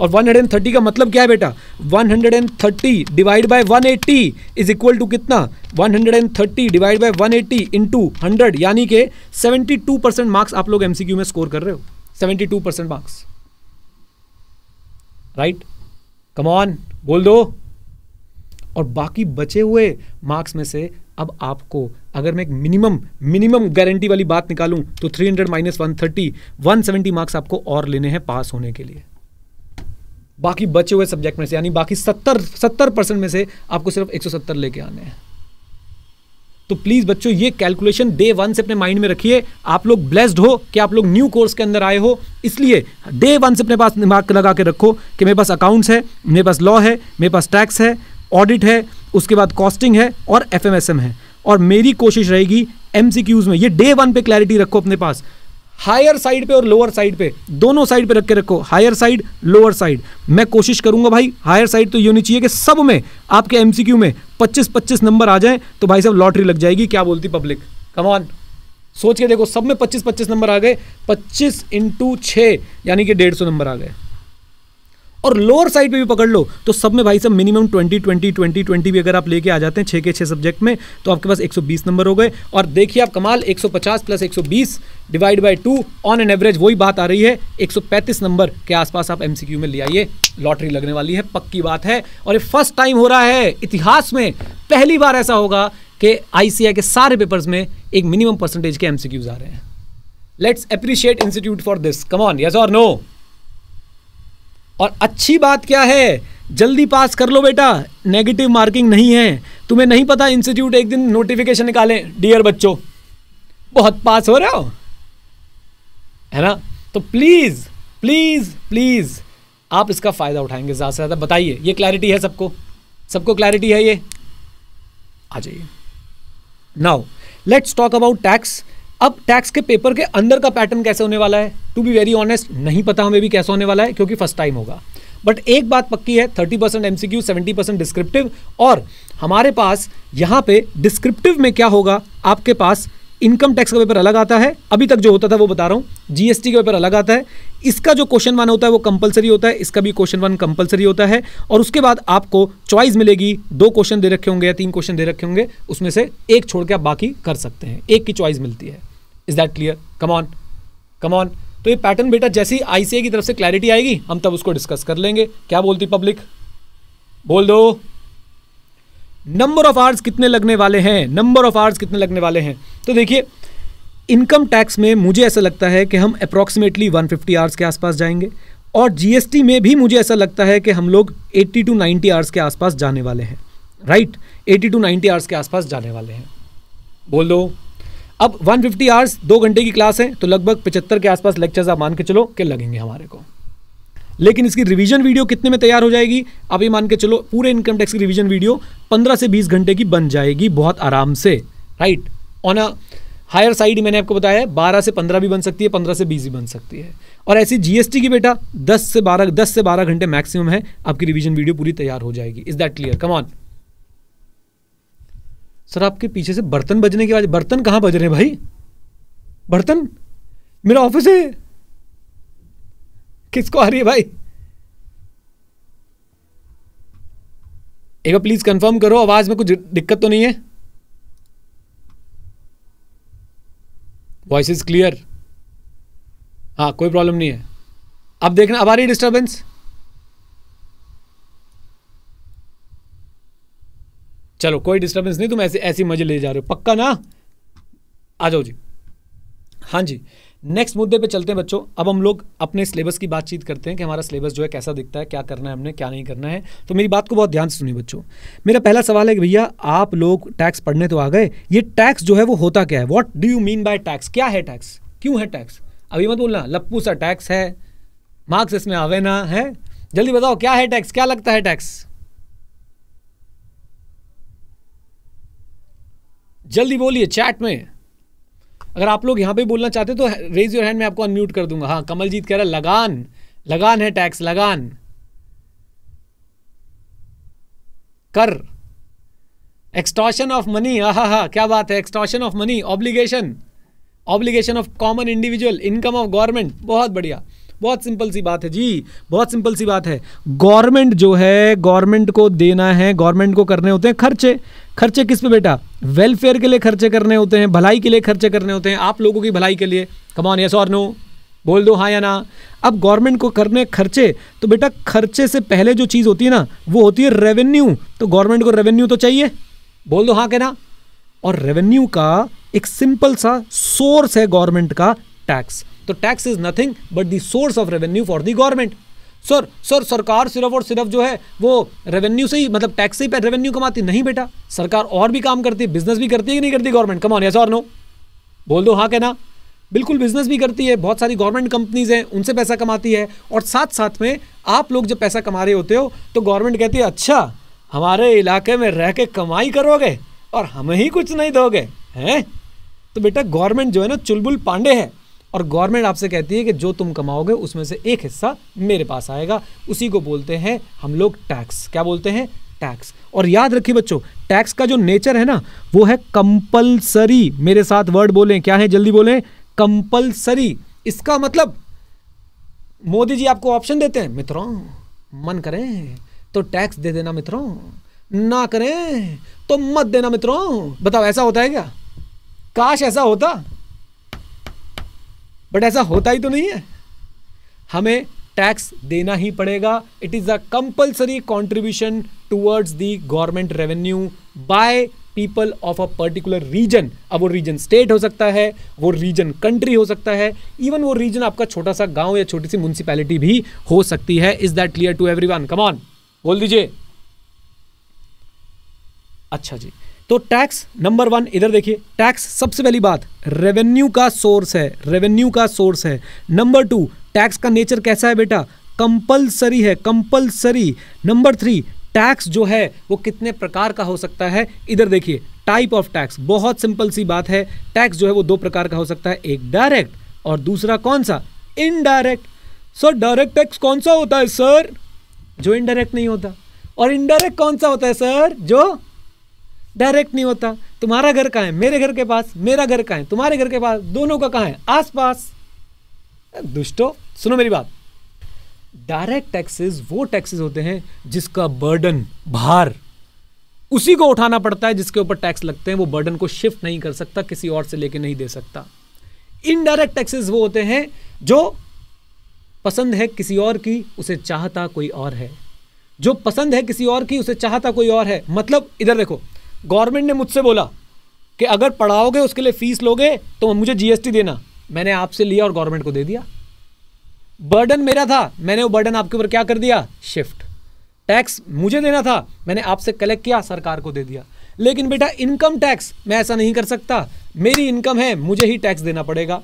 और 130 का मतलब क्या है बेटा 130 divide by one eighty is equal to कितना 130 divide by one eighty into hundred यानी कि 72 परसेंट मार्क्स आप लोग एमसीक्यू में स्कोर कर रहे हो 72 परसेंट मार्क्स राइट कमॉन बोल दो और बाकी बचे हुए मार्क्स में से अब आपको अगर मैं एक मिनिमम मिनिमम गारंटी वाली बात निकालूं तो 300 hundred minus one thirty one seventy marks आपको और लेने हैं पास होने के लिए बाकी बचे हुए सब्जेक्ट में से यानी बाकी सत्तर सत्तर परसेंट में से आपको सिर्फ एक सौ सत्तर लेके आने हैं तो प्लीज़ बच्चों ये कैलकुलेशन डे वन से अपने माइंड में रखिए आप लोग ब्लेस्ड हो कि आप लोग न्यू कोर्स के अंदर आए हो इसलिए डे वन से अपने पास दिमाग लगा के रखो कि मेरे पास अकाउंट्स है मेरे पास लॉ है मेरे पास टैक्स है ऑडिट है उसके बाद कॉस्टिंग है और एफ है और मेरी कोशिश रहेगी एम में ये डे वन पे क्लैरिटी रखो अपने पास हायर साइड पे और लोअर साइड पे दोनों साइड पे रख के रखो हायर साइड लोअर साइड मैं कोशिश करूंगा भाई हायर साइड तो ये होनी चाहिए कि सब में आपके एमसीक्यू में 25-25 नंबर आ जाए तो भाई साहब लॉटरी लग जाएगी क्या बोलती पब्लिक कमान सोच के देखो सब में 25-25 नंबर आ गए 25 इंटू छः यानी कि डेढ़ नंबर आ गए और लोअर साइड पे भी पकड़ लो तो सब में भाई साहब minimum twenty twenty twenty twenty भी अगर आप लेके आ जाते हैं छः के छः सब्जेक्ट में तो आपके पास 120 नंबर हो गए और देखिए आप कमाल 150 plus 120 divide by two on an average वही बात आ रही है 135 नंबर के आसपास आप एम में ले आइए लॉटरी लगने वाली है पक्की बात है और ये फर्स्ट टाइम हो रहा है इतिहास में पहली बार ऐसा होगा कि आईसीआई के सारे पेपर्स में एक मिनिमम परसेंटेज के एमसीक्यूज आ रहे हैं let's appreciate institute for this come on yes और नो और अच्छी बात क्या है जल्दी पास कर लो बेटा नेगेटिव मार्किंग नहीं है तुम्हें नहीं पता इंस्टीट्यूट एक दिन नोटिफिकेशन निकाले डियर बच्चों बहुत पास हो रहे हो है ना तो प्लीज़ प्लीज़ प्लीज़ आप इसका फ़ायदा उठाएंगे ज़्यादा से ज़्यादा बताइए ये क्लैरिटी है सबको सबको क्लैरिटी है ये आ जाइए now let's talk about tax अब टैक्स के पेपर के अंदर का पैटर्न कैसे होने वाला है टू बी वेरी ऑनेस्ट नहीं पता हमें भी कैसा होने वाला है क्योंकि फर्स्ट टाइम होगा बट एक बात पक्की है 30 percent M C Q seventy percent descriptive और हमारे पास यहाँ पे डिस्क्रिप्टिव में क्या होगा आपके पास इनकम टैक्स का पेपर अलग आता है अभी तक जो होता था वो बता रहा हूँ जीएसटी का पेपर अलग आता है इसका जो क्वेश्चन वन होता है वो कंपलसरी होता है इसका भी क्वेश्चन वन कंपलसरी होता है और उसके बाद आपको चॉइस मिलेगी दो क्वेश्चन दे रखे होंगे या तीन क्वेश्चन दे रखे होंगे उसमें से एक छोड़ के आप बाकी कर सकते हैं एक की चॉइस मिलती है is that clear come on तो ये पैटर्न बेटा जैसे ही आईसीए की तरफ से क्लैरिटी आएगी हम तब उसको डिस्कस कर लेंगे क्या बोलती पब्लिक बोल दो नंबर ऑफ आवर्स कितने लगने वाले हैं नंबर ऑफ आवर्स कितने लगने वाले हैं तो देखिए इनकम टैक्स में मुझे ऐसा लगता है कि हम अप्रॉक्सीमेटली 150 आवर्स के आसपास जाएंगे और जीएसटी में भी मुझे ऐसा लगता है कि हम लोग 80 टू 90 आवर्स के आसपास जाने वाले हैं राइट right? 80 टू 90 आवर्स के आसपास जाने वाले हैं बोल दो अब 150 फिफ्टी आवर्स दो घंटे की क्लास है तो लगभग पचहत्तर के आसपास लेक्चर्स आप मान के चलो के लगेंगे हमारे को लेकिन इसकी रिवीजन वीडियो कितने में तैयार हो जाएगी आप ये मान के चलो पूरे इनकम टैक्स की रिवीजन वीडियो 15 से 20 घंटे की बन जाएगी बहुत आराम से right on a higher side मैंने आपको बताया बारह से पंद्रह भी बन सकती है पंद्रह से बीस भी बन सकती है और ऐसी जीएसटी की बेटा दस से बारह दस से बारह घंटे मैक्सिमम है आपकी रिविजन वीडियो पूरी तैयार हो जाएगी is that clear come on sir आपके पीछे से बर्तन बजने की आवाज़ बर्तन कहाँ बज रहे हैं भाई बर्तन मेरा ऑफिस है किसको आ रही है भाई एक बार प्लीज़ कंफर्म करो आवाज़ में कुछ दिक्कत तो नहीं है वॉइस इज क्लियर हाँ कोई प्रॉब्लम नहीं है अब देखना अब आ रही डिस्टर्बेंस चलो कोई डिस्टर्बेंस नहीं तुम ऐसे ऐसी मजे ले जा रहे हो पक्का ना आ जाओ जी हाँ जी नेक्स्ट मुद्दे पे चलते हैं बच्चों अब हम लोग अपने सिलेबस की बातचीत करते हैं कि हमारा सिलेबस जो है कैसा दिखता है क्या करना है हमने क्या नहीं करना है तो मेरी बात को बहुत ध्यान से सुनिए बच्चों मेरा पहला सवाल है कि भैया आप लोग टैक्स पढ़ने तो आ गए ये टैक्स जो है वो होता क्या है what do you mean by tax क्या है टैक्स क्यों है टैक्स अभी मत बोलना लप्पू सा टैक्स है मार्क्स इसमें आवे ना है जल्दी बताओ क्या है टैक्स क्या लगता है टैक्स जल्दी बोलिए चैट में अगर आप लोग यहाँ पे बोलना चाहते तो रेज योर हैंड में आपको अनम्यूट कर दूंगा हाँ कमलजीत कह रहा लगान लगान है टैक्स लगान कर एक्सटॉशन ऑफ मनी हा हा क्या बात है extortion of money obligation obligation of common individual income of government बहुत बढ़िया बहुत सिंपल सी बात है जी बहुत सिंपल सी बात है गवर्नमेंट जो है गवर्नमेंट को देना है गवर्नमेंट को करने होते हैं खर्चे खर्चे किस पे बेटा वेलफेयर के लिए खर्चे करने होते हैं भलाई के लिए खर्चे करने होते हैं आप लोगों की भलाई के लिए कमान यस और नो बोल दो हाँ या ना अब गवर्नमेंट को करने खर्चे तो बेटा खर्चे से पहले जो चीज़ होती है ना वो होती है रेवेन्यू तो गवर्नमेंट को रेवेन्यू तो चाहिए बोल दो हाँ के ना और रेवेन्यू का एक सिंपल सा सोर्स है गवर्नमेंट का टैक्स तो tax is nothing but the source of revenue for the government sir sir सरकार सिर्फ और सिर्फ जो है वो रेवेन्यू से ही मतलब टैक्स से ही रेवेन्यू कमाती नहीं बेटा सरकार और भी काम करती है बिजनेस भी करती है कि नहीं करती गवर्नमेंट कमान यस और नो बोल दो हाँ कहना बिल्कुल बिजनेस भी करती है बहुत सारी गवर्नमेंट कंपनीज हैं उनसे पैसा कमाती है और साथ साथ में आप लोग जब पैसा कमा रहे होते हो तो गवर्नमेंट कहती है अच्छा हमारे इलाके में रह के कमाई करोगे और हमें ही कुछ नहीं दोगे हैं तो बेटा गवर्नमेंट जो है ना चुलबुल पांडे है और गवर्नमेंट आपसे कहती है कि जो तुम कमाओगे उसमें से एक हिस्सा मेरे पास आएगा उसी को बोलते हैं हम लोग टैक्स क्या बोलते हैं टैक्स और याद रखिए बच्चों टैक्स का जो नेचर है ना वो है कंपलसरी मेरे साथ वर्ड बोलें क्या है जल्दी बोलें कंपलसरी इसका मतलब मोदी जी आपको ऑप्शन देते हैं मित्रों मन करें तो टैक्स दे देना मित्रों ना करें तो मत देना मित्रों बताओ ऐसा होता है क्या काश ऐसा होता बट ऐसा होता ही तो नहीं है हमें टैक्स देना ही पड़ेगा it is a compulsory contribution towards the government revenue by people of a particular region अब वो रीजन स्टेट हो सकता है वो रीजन कंट्री हो सकता है इवन वो रीजन आपका छोटा सा गांव या छोटी सी म्यूनसिपैलिटी भी हो सकती है is that clear to everyone come on बोल दीजिए अच्छा जी तो टैक्स नंबर वन इधर देखिए टैक्स सबसे पहली बात रेवेन्यू का सोर्स है रेवेन्यू का सोर्स है नंबर टू टैक्स का नेचर कैसा है बेटा कंपलसरी है कंपलसरी नंबर थ्री टैक्स जो है वो कितने प्रकार का हो सकता है इधर देखिए टाइप ऑफ टैक्स बहुत सिंपल सी बात है टैक्स जो है वो दो प्रकार का हो सकता है एक डायरेक्ट और दूसरा कौन सा इनडायरेक्ट सर डायरेक्ट टैक्स कौन सा होता है सर जो इनडायरेक्ट नहीं होता और इनडायरेक्ट कौन सा होता है सर जो डायरेक्ट नहीं होता तुम्हारा घर कहाँ है मेरे घर के पास मेरा घर कहाँ है तुम्हारे घर के पास दोनों का कहाँ है आस पास दुष्टो सुनो मेरी बात डायरेक्ट टैक्सेस वो टैक्सेस होते हैं जिसका बर्डन भार उसी को उठाना पड़ता है जिसके ऊपर टैक्स लगते हैं वो बर्डन को शिफ्ट नहीं कर सकता किसी और से लेके नहीं दे सकता इनडायरेक्ट टैक्सेस वो होते हैं जो पसंद है किसी और की उसे चाहता कोई और है जो पसंद है किसी और की उसे चाहता कोई और है मतलब इधर देखो गवर्नमेंट ने मुझसे बोला कि अगर पढ़ाओगे उसके लिए फ़ीस लोगे तो मुझे जीएसटी देना मैंने आपसे लिया और गवर्नमेंट को दे दिया बर्डन मेरा था मैंने वो बर्डन आपके ऊपर क्या कर दिया शिफ्ट टैक्स मुझे देना था मैंने आपसे कलेक्ट किया सरकार को दे दिया लेकिन बेटा इनकम टैक्स मैं ऐसा नहीं कर सकता मेरी इनकम है मुझे ही टैक्स देना पड़ेगा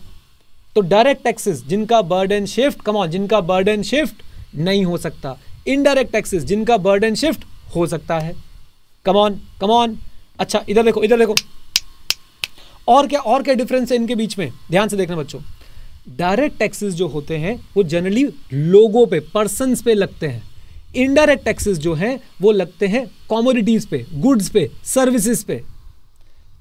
तो डायरेक्ट टैक्सेस जिनका बर्डन शिफ्ट कमॉन जिनका बर्डन शिफ्ट नहीं हो सकता इनडायरेक्ट टैक्सेस जिनका बर्डन शिफ्ट हो सकता है कमॉन कमॉन अच्छा इधर देखो इधर देखो और क्या और क्या डिफरेंस है इनके बीच में ध्यान से देखना बच्चों डायरेक्ट टैक्सेस जो होते हैं वो जनरली लोगों पे पर्सनस पे लगते हैं इनडायरेक्ट टैक्सेस जो हैं वो लगते हैं कॉमोडिटीज़ पे गुड्स पे सर्विसेज पे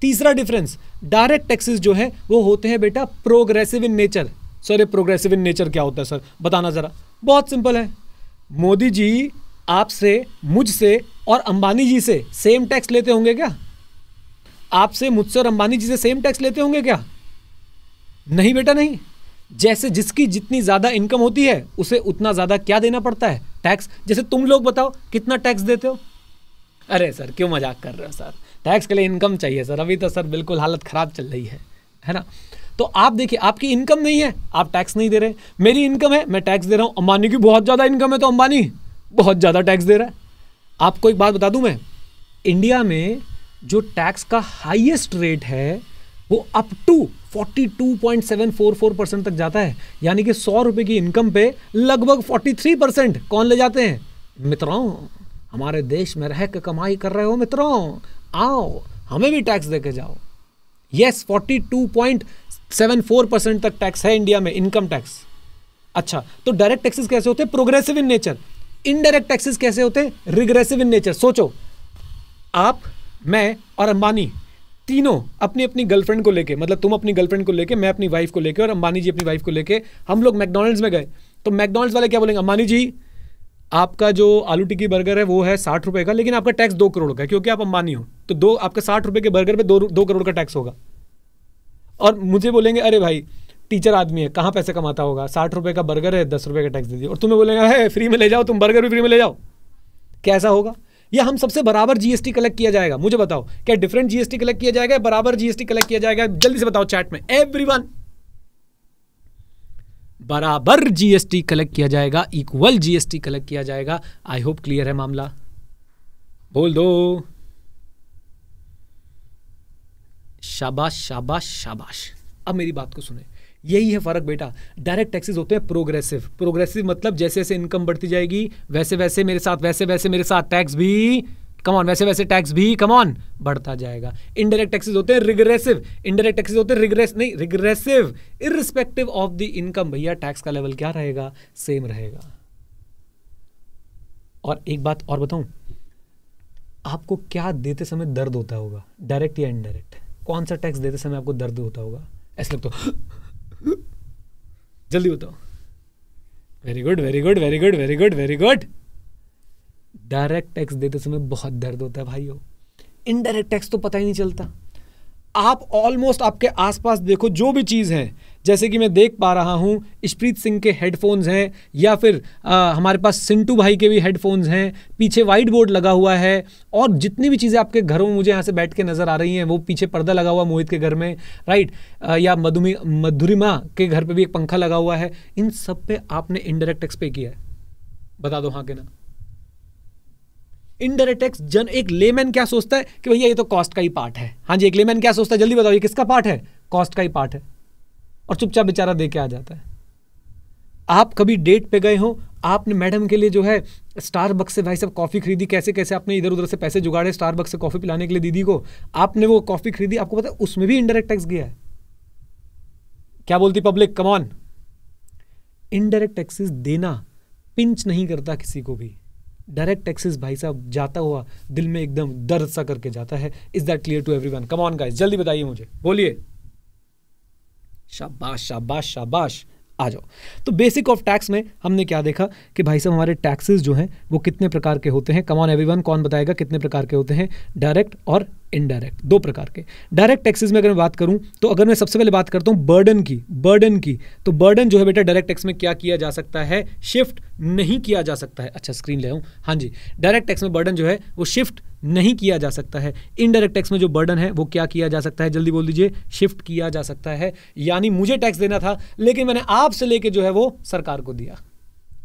तीसरा डिफरेंस डायरेक्ट टैक्सेस जो है वो होते हैं बेटा प्रोग्रेसिव इन नेचर सर ये प्रोग्रेसिव इन नेचर क्या होता है सर बताना ज़रा बहुत सिंपल है मोदी जी आपसे मुझसे और अंबानी जी से सेम टैक्स लेते होंगे क्या आपसे मुझसे और अंबानी जी से सेम टैक्स लेते होंगे क्या नहीं बेटा नहीं जैसे जिसकी जितनी ज़्यादा इनकम होती है उसे उतना ज़्यादा क्या देना पड़ता है टैक्स जैसे तुम लोग बताओ कितना टैक्स देते हो अरे सर क्यों मजाक कर रहे हो सर टैक्स के लिए इनकम चाहिए सर अभी तो सर बिल्कुल हालत ख़राब चल रही है है ना तो आप देखिए आपकी इनकम नहीं है आप टैक्स नहीं दे रहे मेरी इनकम है मैं टैक्स दे रहा हूँ अंबानी की बहुत ज़्यादा इनकम है तो अंबानी बहुत ज़्यादा टैक्स दे रहा है आपको एक बात बता दूं मैं इंडिया में जो टैक्स का हाईएस्ट रेट है वो अप टू 42.744 परसेंट तक जाता है यानी कि सौ रुपए की इनकम पे लगभग 43 परसेंट कौन ले जाते हैं मित्रों हमारे देश में रह कर कमाई कर रहे हो मित्रों आओ हमें भी टैक्स दे जाओ यस 42.74 परसेंट तक टैक्स है इंडिया में इनकम टैक्स अच्छा तो डायरेक्ट टैक्सेस कैसे होते हैं progressive in nature indirect taxes कैसे होते हैं रिग्रेसिव इन नेचर सोचो आप मैं और अंबानी तीनों अपनी अपनी गर्लफ्रेंड को लेके मतलब तुम अपनी गर्लफ्रेंड को लेके मैं अपनी वाइफ को लेके और अंबानी जी अपनी वाइफ को लेके हम लोग मैकडोनल्ड्स में गए तो मैकडोनल्ड्स वाले क्या बोलेंगे अंबानी जी आपका जो आलू टिक्की बर्गर है वो है साठ रुपए का लेकिन आपका टैक्स दो करोड़ का क्योंकि आप अंबानी हो तो दो आपका साठ रुपए के बर्गर पे दो दो करोड़ का टैक्स होगा और मुझे बोलेंगे अरे भाई टीचर आदमी है कहाँ पैसे कमाता होगा साठ रुपये का बर्गर है दस रुपये का टैक्स दे दिया और तुम्हें बोलेगा है फ्री में ले जाओ तुम बर्गर भी फ्री में ले जाओ कैसा होगा या हम सबसे बराबर जीएसटी कलेक्ट किया जाएगा मुझे बताओ क्या डिफरेंट जीएसटी कलेक्ट किया जाएगा बराबर जीएसटी कलेक्ट किया जाएगा जल्दी से बताओ चैट में एवरीवन बराबर जीएसटी कलेक्ट किया जाएगा इक्वल जीएसटी कलेक्ट किया जाएगा आई होप क्लियर है मामला बोल दो शाबाश शाबाश शाबाश अब मेरी बात को सुने यही है फ़र्क बेटा डायरेक्ट टैक्सेस होते हैं प्रोग्रेसिव प्रोग्रेसिव मतलब जैसे जैसे इनकम बढ़ती जाएगी वैसे वैसे मेरे साथ वैसे वैसे मेरे साथ टैक्स भी ऑन वैसे वैसे टैक्स भी ऑन बढ़ता जाएगा इनडायरेक्ट टैक्सेस होते हैं रिग्रेसिव इनडायरेक्ट टैक्सेस होते हैं रिग्रेस नहीं regressive irrespective of the income भैया टैक्स का लेवल क्या रहेगा सेम रहेगा और एक बात और बताऊं आपको क्या देते समय दर्द होता होगा डायरेक्ट या इनडायरेक्ट कौन सा टैक्स देते समय आपको दर्द होता होगा ऐसे लगता जल्दी बताओ very good very good very good very good very good direct tax देते समय बहुत दर्द होता है भाइयों इनडायरेक्ट टैक्स तो पता ही नहीं चलता आप ऑलमोस्ट आपके आसपास देखो जो भी चीज़ है जैसे कि मैं देख पा रहा हूँ इशप्रीत सिंह के हेडफोन्स हैं या फिर आ, हमारे पास सिंटू भाई के भी हेडफोन्स हैं पीछे वाइट बोर्ड लगा हुआ है और जितनी भी चीज़ें आपके घरों में मुझे यहाँ से बैठ के नज़र आ रही हैं वो पीछे पर्दा लगा हुआ मोहित के घर में राइट आ, या मधुमी मधुरिमा के घर पर भी एक पंखा लगा हुआ है इन सब पे आपने इनडायरेक्ट टैक्स पे किया है बता दो हाँ के ना इनडायरेक्ट टैक्स जन एक लेमैन क्या सोचता है कि भैया ये तो कॉस्ट का ही पार्ट है हाँ जी एक लेमैन क्या सोचता है जल्दी बताओ ये किसका पार्ट है कॉस्ट का ही पार्ट है और चुपचाप बेचारा दे के आ जाता है आप कभी डेट पे गए हो आपने मैडम के लिए जो है स्टार से भाई साहब कॉफ़ी खरीदी कैसे कैसे आपने इधर उधर से पैसे जुगाड़े स्टार से कॉफ़ी पिलाने के लिए दीदी को आपने वो कॉफ़ी खरीदी आपको पता है उसमें भी इंडायरेक्ट टैक्स गया है क्या बोलती पब्लिक कमॉन इनडायरेक्ट टैक्सेस देना पिंच नहीं करता किसी को भी डायरेक्ट टैक्सेस भाई साहब जाता हुआ दिल में एकदम दर्द सा करके जाता है is that clear to everyone come on guys जल्दी बताइए मुझे बोलिए शाबाश शाबाश शाबाश आ जाओ तो बेसिक ऑफ टैक्स में हमने क्या देखा कि भाई साहब हमारे टैक्सेस जो हैं वो कितने प्रकार के होते हैं कमॉन एवरीवन कौन बताएगा कितने प्रकार के होते हैं डायरेक्ट और इनडायरेक्ट दो प्रकार के डायरेक्ट टैक्सेस में अगर मैं बात करूं तो अगर मैं सबसे पहले बात करता हूं बर्डन की बर्डन की तो बर्डन जो है बेटा डायरेक्ट टैक्स में क्या किया जा सकता है शिफ्ट नहीं किया जा सकता है अच्छा स्क्रीन ले आऊँ हाँ जी डायरेक्ट टैक्स में बर्डन जो है वो शिफ्ट नहीं किया जा सकता है इनडायरेक्ट टैक्स में जो बर्डन है वो क्या किया जा सकता है जल्दी बोल दीजिए शिफ्ट किया जा सकता है यानी मुझे टैक्स देना था लेकिन मैंने आपसे लेके जो है वो सरकार को दिया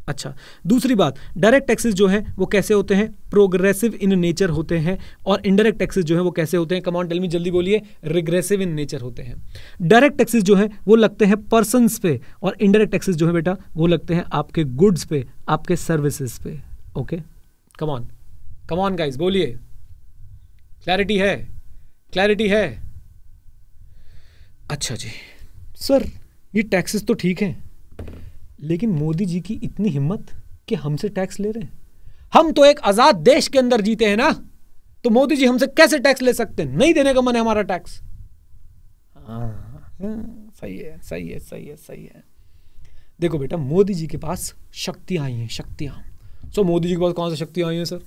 अच्छा दूसरी बात डायरेक्ट टैक्सेस जो हैं वो कैसे होते हैं प्रोग्रेसिव इन नेचर होते हैं और इनडायरेक्ट टैक्सेस जो है वो कैसे होते हैं कमॉन टेल मी जल्दी बोलिए रिग्रेसिव इन नेचर होते हैं डायरेक्ट टैक्सेस जो है वो लगते हैं पर्सनस पे और इनडायरेक्ट टैक्सेस जो है बेटा वो लगते हैं आपके गुड्स पे आपके सर्विसेज पे ओके कमॉन कमॉन गाइज बोलिए क्लैरिटी है क्लैरिटी है अच्छा जी सर ये टैक्सेस तो ठीक है लेकिन मोदी जी की इतनी हिम्मत कि हमसे टैक्स ले रहे हैं हम तो एक आज़ाद देश के अंदर जीते हैं ना तो मोदी जी हमसे कैसे टैक्स ले सकते हैं नहीं देने का मन है हमारा टैक्स हाँ, हाँ सही है सही है सही है सही है देखो बेटा मोदी जी के पास शक्तियां आई हैं शक्तियां सो मोदी जी के पास कौन सी शक्तियां आई हैं सर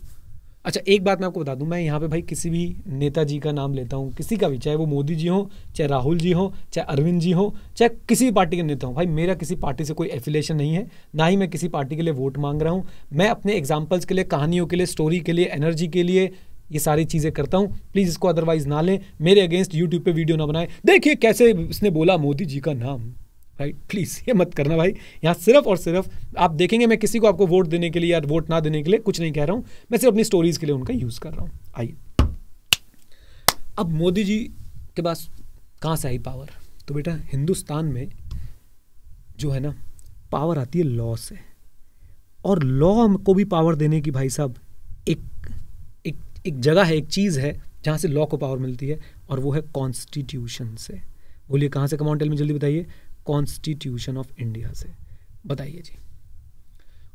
अच्छा एक बात मैं आपको बता दूं मैं यहाँ पे भाई किसी भी नेता जी का नाम लेता हूँ किसी का भी चाहे वो मोदी जी हों चाहे राहुल जी हों चाहे अरविंद जी हों चाहे किसी भी पार्टी के नेता हूँ भाई मेरा किसी पार्टी से कोई एफिलेशन नहीं है ना ही मैं किसी पार्टी के लिए वोट मांग रहा हूँ मैं अपने एग्जाम्पल्स के लिए कहानियों के लिए स्टोरी के लिए एनर्जी के लिए ये सारी चीज़ें करता हूँ प्लीज़ इसको अदरवाइज ना लें मेरे अगेंस्ट यूट्यूब पर वीडियो ना बनाएं देखिए कैसे इसने बोला मोदी जी का नाम राइट प्लीज़ ये मत करना भाई यहाँ सिर्फ और सिर्फ आप देखेंगे मैं किसी को आपको वोट देने के लिए या वोट ना देने के लिए कुछ नहीं कह रहा हूँ मैं सिर्फ अपनी स्टोरीज़ के लिए उनका यूज़ कर रहा हूँ आइए अब मोदी जी के पास कहाँ से आई पावर तो बेटा हिंदुस्तान में जो है ना पावर आती है लॉ से और लॉ को भी पावर देने की भाई साहब एक एक एक जगह है एक चीज़ है जहाँ से लॉ को पावर मिलती है और वो है कॉन्स्टिट्यूशन से बोलिए कहाँ से कमाउंटेल में जल्दी बताइए कॉन्स्टिट्यूशन ऑफ इंडिया से बताइए जी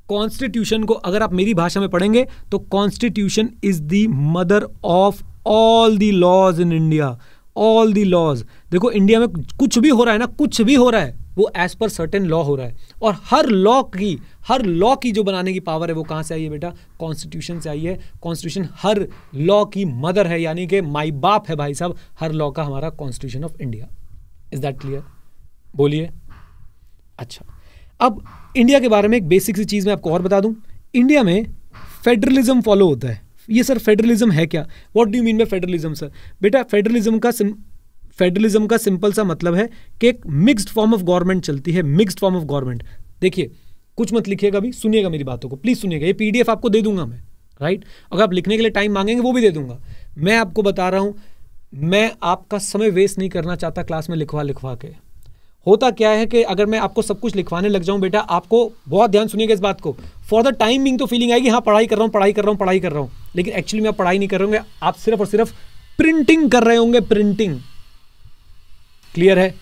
कॉन्स्टिट्यूशन को अगर आप मेरी भाषा में पढ़ेंगे तो constitution is the mother of all the laws in India all the laws देखो इंडिया में कुछ भी हो रहा है ना कुछ भी हो रहा है वो एज पर सर्टेन लॉ हो रहा है और हर लॉ की हर लॉ की जो बनाने की पावर है वो कहाँ से आई है बेटा कॉन्स्टिट्यूशन से आई है कॉन्स्टिट्यूशन हर लॉ की मदर है यानी कि माई बाप है भाई साहब हर लॉ का हमारा constitution of India is that clear बोलिए अच्छा अब इंडिया के बारे में एक बेसिक सी चीज़ मैं आपको और बता दूं इंडिया में फेडरलिज्म फॉलो होता है ये सर फेडरलिज्म है क्या what do you mean by federalism sir बेटा फेडरलिज्म का सिम फेडरलिज्म का सिंपल सा मतलब है कि एक मिक्स्ड फॉर्म ऑफ गवर्नमेंट चलती है मिक्स्ड फॉर्म ऑफ गवर्नमेंट देखिए कुछ मत लिखिएगा अभी सुनिएगा मेरी बातों को प्लीज़ सुनिएगा ये पीडीएफ आपको दे दूंगा मैं राइट अगर आप लिखने के लिए टाइम मांगेंगे वो भी दे दूंगा मैं आपको बता रहा हूँ मैं आपका समय वेस्ट नहीं करना चाहता क्लास में लिखवा लिखवा के होता क्या है कि अगर मैं आपको सब कुछ लिखवाने लग जाऊं बेटा आपको बहुत ध्यान सुनिएगा इस बात को फॉर द टाइम बिंग तो फीलिंग आएगी हाँ पढ़ाई कर रहा हूँ पढ़ाई कर रहा हूँ पढ़ाई कर रहा हूँ लेकिन एक्चुअली मैं पढ़ाई नहीं कर रहा हूँ आप सिर्फ और सिर्फ प्रिंटिंग कर रहे होंगे प्रिंटिंग क्लियर है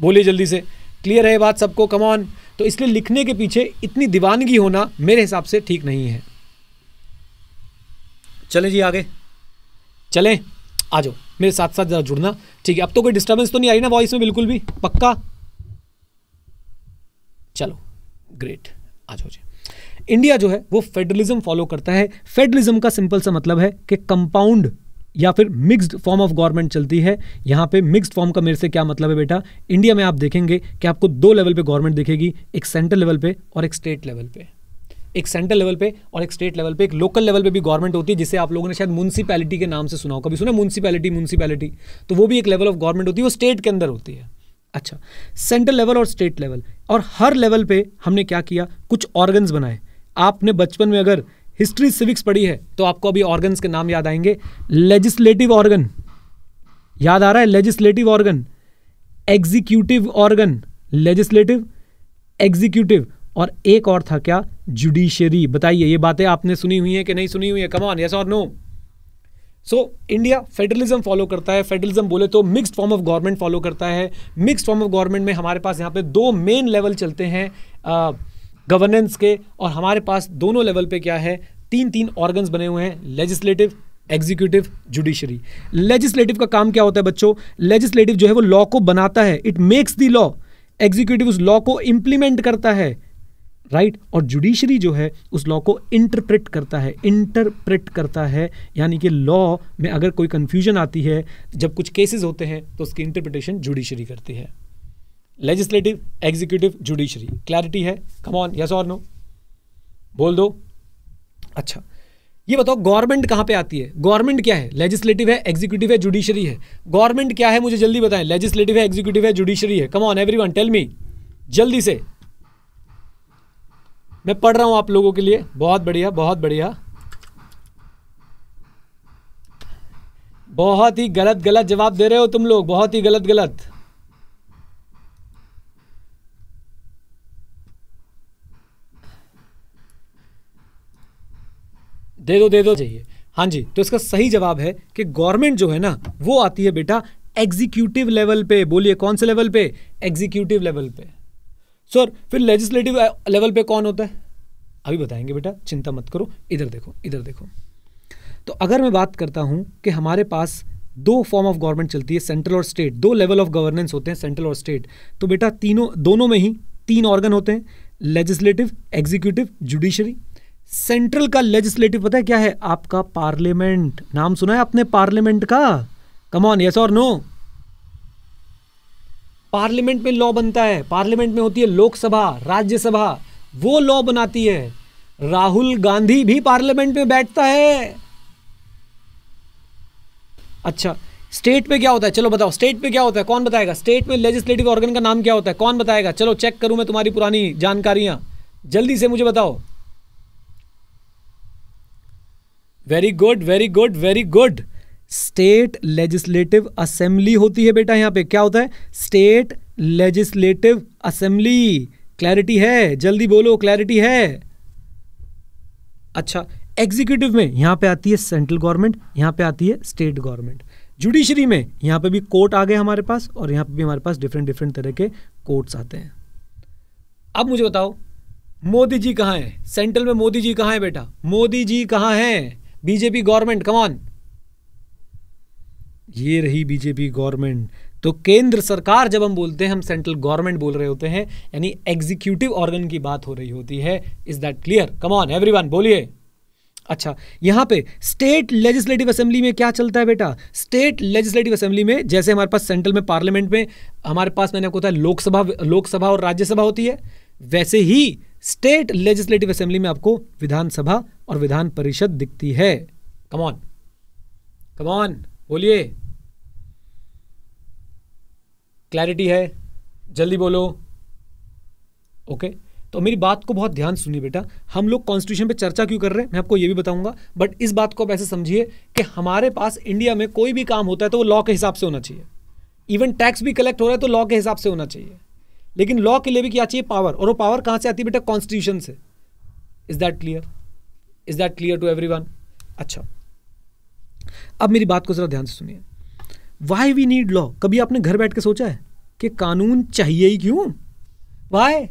बोलिए जल्दी से क्लियर है बात सबको कमॉन तो इसलिए लिखने के पीछे इतनी दीवानगी होना मेरे हिसाब से ठीक नहीं है चलें जी आगे चलें आ जाओ मेरे साथ साथ ज़रा जुड़ना ठीक है अब तो कोई डिस्टर्बेंस तो नहीं आ रही ना वॉइस में बिल्कुल भी पक्का चलो ग्रेट आज हो जाए इंडिया जो है वो फेडरलिज्म फॉलो करता है फेडरलिज्म का सिंपल सा मतलब है कि कंपाउंड या फिर मिक्स्ड फॉर्म ऑफ गवर्नमेंट चलती है यहां पे मिक्स्ड फॉर्म का मेरे से क्या मतलब है बेटा इंडिया में आप देखेंगे कि आपको दो लेवल पे गवर्नमेंट दिखेगी एक सेंट्रल लेवल पे और एक स्टेट लेवल पे एक सेंट्रल लेवल पे और एक स्टेट लेवल पे एक लोकल लेवल पे भी गवर्नमेंट होती है जिसे आप लोगों ने शायद म्यूनसिपैलिटी के नाम से सुना हो कभी सुना म्यूनसिपैलिटी म्यूनसिपैलिटी तो वो भी एक लेवल ऑफ गवर्नमेंट होती है वो स्टेट के अंदर होती है अच्छा सेंट्रल लेवल और स्टेट लेवल और हर लेवल पे हमने क्या किया कुछ ऑर्गन्स बनाए आपने बचपन में अगर हिस्ट्री सिविक्स पढ़ी है तो आपको अभी ऑर्गन्स के नाम याद आएंगे लेजिस्लेटिव ऑर्गन याद आ रहा है legislative organ executive organ legislative executive और एक और था क्या जुडिशरी बताइए ये बातें आपने सुनी हुई है कि नहीं सुनी हुई है कमान यस और no so India federalism follow करता है फेडरलिज्म बोले तो mixed form of government follow करता है मिक्स्ड फॉर्म ऑफ गवर्नमेंट में हमारे पास यहाँ पे दो मेन लेवल चलते हैं गवर्नेंस के और हमारे पास दोनों लेवल पे क्या है तीन तीन ऑर्गन्स बने हुए हैं लेजिस्लेटिव एग्जीक्यूटिव जुडिशरी लेजिस्लेटिव का काम क्या होता है बच्चों लेजिस्लेटिव जो है वो लॉ को बनाता है it makes the law executive उस लॉ को इम्प्लीमेंट करता है राइट right? और जुडिशरी जो है उस लॉ को इंटरप्रेट करता है इंटरप्रेट करता है यानी कि लॉ में अगर कोई कंफ्यूजन आती है जब कुछ केसेस होते हैं तो उसकी इंटरप्रिटेशन जुडिशरी करती है लेजिस्लेटिव एग्जीक्यूटिव जुडिशरी क्लैरिटी है कम ऑन यस और नो बोल दो अच्छा ये बताओ गवर्नमेंट कहाँ पे आती है गवर्नमेंट क्या है लेजिस्लेटिव है एग्जीक्यूटिव है जुडिशरी है गवर्नमेंट क्या है मुझे जल्दी बताएं लेजिस्लेटिव है एग्जीक्यूटिव है जुडिशरी है come on every tell me जल्दी से मैं पढ़ रहा हूं आप लोगों के लिए बहुत बढ़िया बहुत बढ़िया बहुत ही गलत गलत जवाब दे रहे हो तुम लोग बहुत ही गलत गलत दे दो दे दो चाहिए हाँ जी तो इसका सही जवाब है कि गवर्नमेंट जो है ना वो आती है बेटा एग्जीक्यूटिव लेवल पे बोलिए कौन से लेवल पे एग्जीक्यूटिव लेवल पे सर फिर लेजिस्लेटिव लेवल uh, पे कौन होता है अभी बताएंगे बेटा चिंता मत करो इधर देखो इधर देखो तो अगर मैं बात करता हूँ कि हमारे पास दो फॉर्म ऑफ गवर्नमेंट चलती है सेंट्रल और स्टेट दो लेवल ऑफ गवर्नेंस होते हैं सेंट्रल और स्टेट तो बेटा तीनों दोनों में ही तीन ऑर्गन होते हैं लेजिस्लेटिव एग्जीक्यूटिव जुडिशरी सेंट्रल का लेजिस्लेटिव पता है क्या है आपका पार्लियामेंट नाम सुना है आपने पार्लियामेंट का कमॉन यस और नो पार्लियामेंट में लॉ बनता है पार्लियामेंट में होती है लोकसभा राज्यसभा वो लॉ बनाती है राहुल गांधी भी पार्लियामेंट में बैठता है अच्छा स्टेट में क्या होता है चलो बताओ स्टेट में क्या होता है कौन बताएगा स्टेट में लेजिस्लेटिव ऑर्गन का नाम क्या होता है कौन बताएगा चलो चेक करूं मैं तुम्हारी पुरानी जानकारियां जल्दी से मुझे बताओ very good very good very good state legislative assembly होती है बेटा यहां पे क्या होता है स्टेट लेजिस्लेटिव असेंबली क्लैरिटी है जल्दी बोलो क्लैरिटी है अच्छा एग्जीक्यूटिव में यहां पे आती है सेंट्रल गवर्नमेंट यहां पे आती है स्टेट गवर्नमेंट जुडिशरी में यहां पे भी कोर्ट आ गए हमारे पास और यहां पे भी हमारे पास डिफरेंट डिफरेंट तरह के कोर्ट्स आते हैं अब मुझे बताओ मोदी जी कहां है सेंट्रल में मोदी जी कहां है बेटा मोदी जी कहां है बीजेपी गवर्नमेंट कमान ये रही बीजेपी गवर्नमेंट तो केंद्र सरकार जब हम बोलते हैं हम सेंट्रल गवर्नमेंट बोल रहे होते हैं यानी एग्जीक्यूटिव ऑर्गन की बात हो रही होती है is that clear come on everyone बोलिए अच्छा यहां पे स्टेट लेजिस्लेटिव असेंबली में क्या चलता है बेटा स्टेट लेजिस्लेटिव असेंबली में जैसे हमारे पास सेंट्रल में पार्लियामेंट में हमारे पास मैंने आपको बताया लोकसभा लोकसभा और राज्यसभा होती है वैसे ही स्टेट लेजिस्लेटिव असेंबली में आपको विधानसभा और विधान परिषद दिखती है कमॉन कमॉन बोलिए क्लैरिटी है जल्दी बोलो ओके तो मेरी बात को बहुत ध्यान सुनिए बेटा हम लोग कॉन्स्टिट्यूशन पे चर्चा क्यों कर रहे हैं मैं आपको ये भी बताऊंगा बट इस बात को आप ऐसे समझिए कि हमारे पास इंडिया में कोई भी काम होता है तो वो लॉ के हिसाब से होना चाहिए इवन टैक्स भी कलेक्ट हो रहा है तो लॉ के हिसाब से होना चाहिए लेकिन लॉ के लिए भी क्या चाहिए पावर और वो पावर कहाँ से आती है बेटा कॉन्स्टिट्यूशन से is that clear is that clear to every अच्छा अब मेरी बात को जरा ध्यान से सुनिए वाई वी नीड लॉ कभी आपने घर बैठ के सोचा है कि कानून चाहिए ही क्यों वाई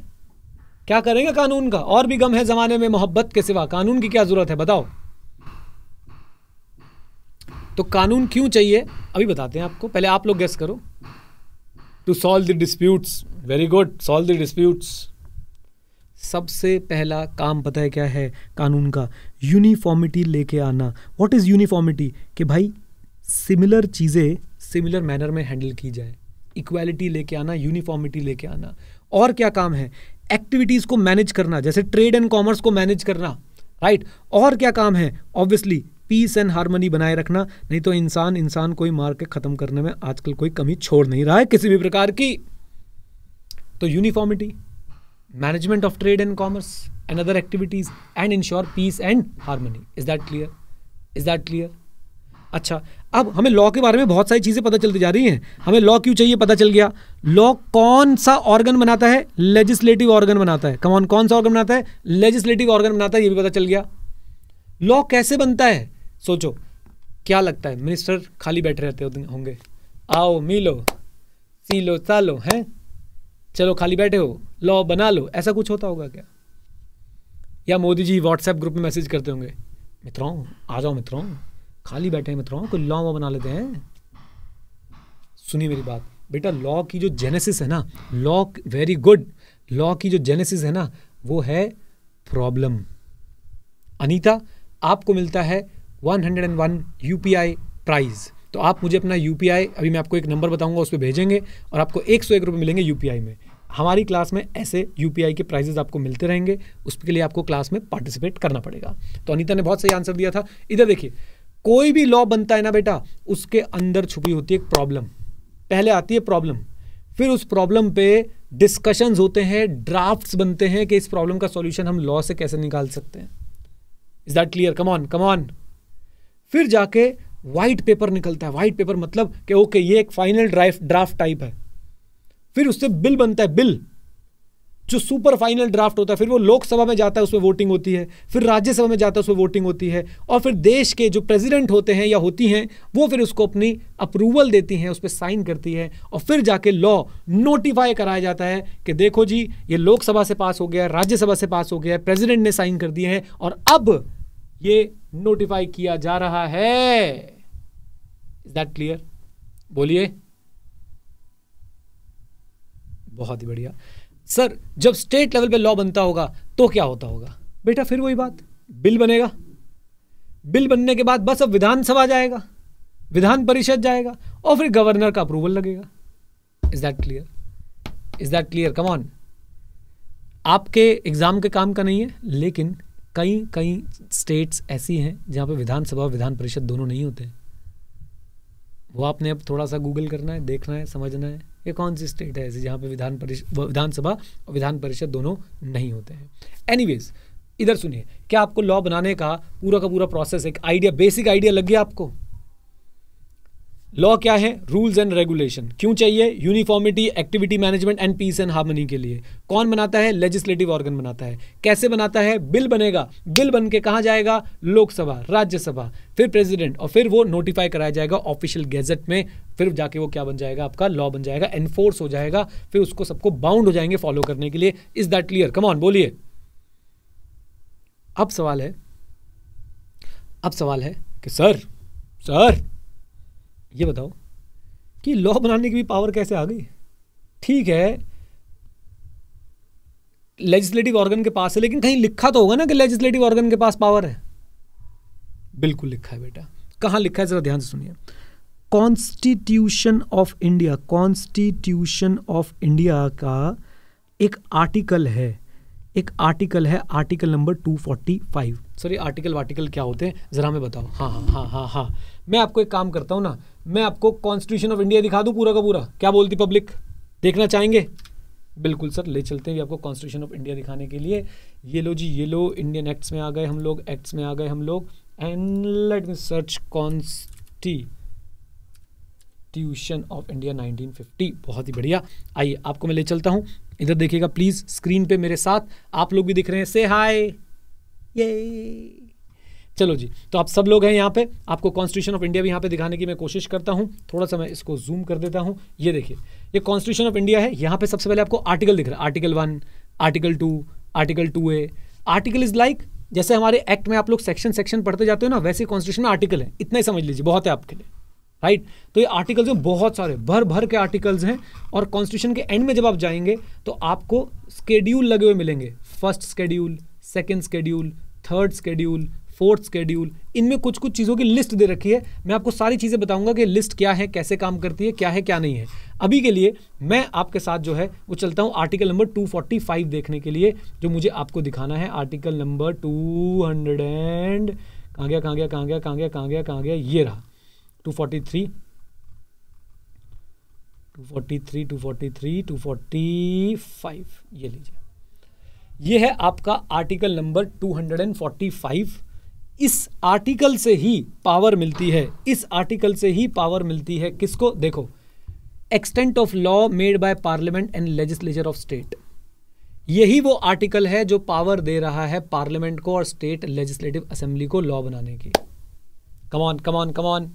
क्या करेंगे कानून का और भी गम है ज़माने में मोहब्बत के सिवा कानून की क्या ज़रूरत है बताओ तो कानून क्यों चाहिए अभी बताते हैं आपको पहले आप लोग गेस करो to solve the disputes very good solve the disputes सबसे पहला काम पता है क्या है कानून का यूनिफॉर्मिटी लेके आना व्हाट इज़ यूनिफॉर्मिटी कि भाई सिमिलर चीज़ें सिमिलर मैनर में हैंडल की जाए इक्वालिटी लेके आना यूनिफॉर्मिटी लेके आना और क्या काम है एक्टिविटीज़ को मैनेज करना जैसे ट्रेड एंड कॉमर्स को मैनेज करना राइट right? और क्या काम है ऑब्वियसली पीस एंड हारमोनी बनाए रखना नहीं तो इंसान इंसान को ही मार के ख़त्म करने में आजकल कोई कमी छोड़ नहीं रहा है किसी भी प्रकार की तो uniformity management of trade and commerce and other activities and ensure peace and harmony is that clear is that clear अच्छा अब हमें लॉ के बारे में बहुत सारी चीज़ें पता चलती जा रही हैं हमें लॉ क्यों चाहिए पता चल गया लॉ कौन सा ऑर्गन बनाता है लेजिस्लेटिव ऑर्गन बनाता है कमॉन कौन सा ऑर्गन बनाता है लेजिस्लेटिव ऑर्गन बनाता है ये भी पता चल गया लॉ कैसे बनता है सोचो क्या लगता है मिनिस्टर खाली बैठे रहते होंगे आओ मिलो सी लो लो हैं चलो खाली बैठे हो लॉ बना लो ऐसा कुछ होता होगा क्या या मोदी जी व्हाट्सएप ग्रुप में मैसेज करते होंगे मित्रों आ जाओ मित्रों खाली बैठे हैं मित्रों कोई लॉ वॉ बना लेते हैं सुनिए मेरी बात बेटा लॉ की जो जेनेसिस है ना लॉ वेरी गुड लॉ की जो जेनेसिस है ना वो है प्रॉब्लम अनीता आपको मिलता है 101 आई प्राइज़ तो आप मुझे अपना यू पी आई अभी मैं आपको एक नंबर बताऊंगा उस पर भेजेंगे और आपको एक सौ एक रुपये मिलेंगे यू पी आई में हमारी क्लास में ऐसे यू पी आई के प्राइजेज आपको मिलते रहेंगे उसके लिए आपको क्लास में पार्टिसिपेट करना पड़ेगा तो अनीता ने बहुत सही आंसर दिया था इधर देखिए कोई भी लॉ बनता है ना बेटा उसके अंदर छुपी होती है एक प्रॉब्लम पहले आती है प्रॉब्लम फिर उस प्रॉब्लम पे डिस्कशंस होते हैं ड्राफ्ट्स बनते हैं कि इस प्रॉब्लम का सॉल्यूशन हम लॉ से कैसे निकाल सकते हैं is that clear come on come on फिर जाके वाइट पेपर निकलता है वाइट पेपर मतलब कि ओके ये एक फाइनल ड्राफ्ट टाइप है फिर उससे बिल बनता है बिल जो सुपर फाइनल ड्राफ्ट होता है फिर वो लोकसभा में जाता है उसमें वोटिंग होती है फिर राज्यसभा में जाता है उसमें वोटिंग होती है और फिर देश के जो प्रेसिडेंट होते हैं या होती हैं वो फिर उसको अपनी अप्रूवल देती हैं उस पर साइन करती है और फिर जाके लॉ नोटिफाई कराया जाता है कि देखो जी ये लोकसभा से पास हो गया राज्यसभा से पास हो गया है ने साइन कर दिए हैं और अब ये नोटिफाई किया जा रहा है इज दैट क्लियर बोलिए बहुत ही बढ़िया सर जब स्टेट लेवल पे लॉ बनता होगा तो क्या होता होगा बेटा फिर वही बात बिल बनेगा बिल बनने के बाद बस अब विधानसभा जाएगा विधान परिषद जाएगा और फिर गवर्नर का अप्रूवल लगेगा is that clear is that clear come on आपके एग्जाम के काम का नहीं है लेकिन कई कई स्टेट्स ऐसी हैं जहाँ पे विधानसभा विधान परिषद दोनों नहीं होते वो आपने अब थोड़ा सा गूगल करना है देखना है समझना है ये कौन सी स्टेट है ऐसे जहाँ पे विधान परिषद विधानसभा और विधान परिषद दोनों नहीं होते हैं एनीवेज इधर सुनिए क्या आपको लॉ बनाने का पूरा का पूरा प्रोसेस एक आइडिया बेसिक आइडिया लग गया आपको लॉ क्या है रूल्स एंड रेगुलेशन क्यों चाहिए uniformity activity management and peace and harmony के लिए कौन बनाता है लेजिस्लेटिव ऑर्गन बनाता है कैसे बनाता है बिल बनेगा बिल बन के कहाँ जाएगा लोकसभा राज्यसभा फिर प्रेसिडेंट और फिर वो नोटिफाई कराया जाएगा ऑफिशियल गैजेट में फिर जाके वो क्या बन जाएगा आपका लॉ बन जाएगा एनफोर्स हो जाएगा फिर उसको सबको बाउंड हो जाएंगे फॉलो करने के लिए is that clear come on बोलिए अब सवाल है अब सवाल है कि सर सर ये बताओ कि लॉ बनाने की भी पावर कैसे आ गई ठीक है लेजिस्लेटिव ऑर्गन के पास है लेकिन कहीं लिखा तो होगा ना कि लेजिस्लेटिव ऑर्गन के पास पावर है बिल्कुल लिखा है बेटा कहां लिखा है ज़रा ध्यान से सुनिए constitution of India constitution of India का एक आर्टिकल है एक आर्टिकल है आर्टिकल नंबर 245 सर ये आर्टिकल वार्टिकल क्या होते हैं ज़रा मैं बताओ हाँ हाँ हाँ हाँ हाँ मैं आपको एक काम करता हूँ ना मैं आपको कॉन्स्टिट्यूशन ऑफ इंडिया दिखा दूँ पूरा का पूरा क्या बोलती पब्लिक देखना चाहेंगे बिल्कुल सर ले चलते हैं आपको कॉन्स्टिट्यूशन ऑफ इंडिया दिखाने के लिए ये लो जी ये लो इंडियन एक्ट्स में आ गए हम लोग एक्ट्स में आ गए हम लोग and let me search constitution of India 1950 बहुत ही बढ़िया आइए आपको मैं ले चलता हूँ इधर देखिएगा प्लीज़ स्क्रीन पे मेरे साथ आप लोग भी दिख रहे हैं से हाय ये चलो जी तो आप सब लोग हैं यहाँ पे आपको कॉन्स्टिट्यूशन ऑफ इंडिया भी यहाँ पे दिखाने की मैं कोशिश करता हूँ थोड़ा सा मैं इसको जूम कर देता हूँ ये देखिए ये कॉन्स्टिट्यूशन ऑफ इंडिया है यहाँ पे सबसे पहले आपको आर्टिकल दिख रहा है article one article two article two A article is like जैसे हमारे एक्ट में आप लोग सेक्शन सेक्शन पढ़ते जाते हो ना वैसे कॉन्स्टिट्यूशन में आर्टिकल है इतना ही समझ लीजिए बहुत है आपके लिए राइट right? तो ये आर्टिकल्स में बहुत सारे भर भर के आर्टिकल्स हैं और कॉन्स्टिट्यूशन के एंड में जब आप जाएंगे तो आपको स्केड्यूल लगे हुए मिलेंगे first schedule second schedule third schedule fourth schedule इनमें कुछ कुछ चीज़ों की लिस्ट दे रखी है मैं आपको सारी चीज़ें बताऊंगा कि लिस्ट क्या है कैसे काम करती है क्या है क्या नहीं है अभी के लिए मैं आपके साथ जो है वो चलता हूँ आर्टिकल नंबर 245 देखने के लिए जो मुझे आपको दिखाना है article number two hundred and कहाँ गया कहाँ गया कहाँ गया कहाँ गया कहाँ गया कहाँ गया ये रहा two forty three two forty three two forty three two forty five ये लीजिए ये है आपका article number two hundred and forty five इस आर्टिकल से ही पावर मिलती है इस आर्टिकल से ही पावर मिलती है किसको देखो extent of law made by parliament and legislature of state यही वो आर्टिकल है जो पावर दे रहा है पार्लियामेंट को और स्टेट लेजिस्लेटिव असेंबली को लॉ बनाने की कमान कमान कमान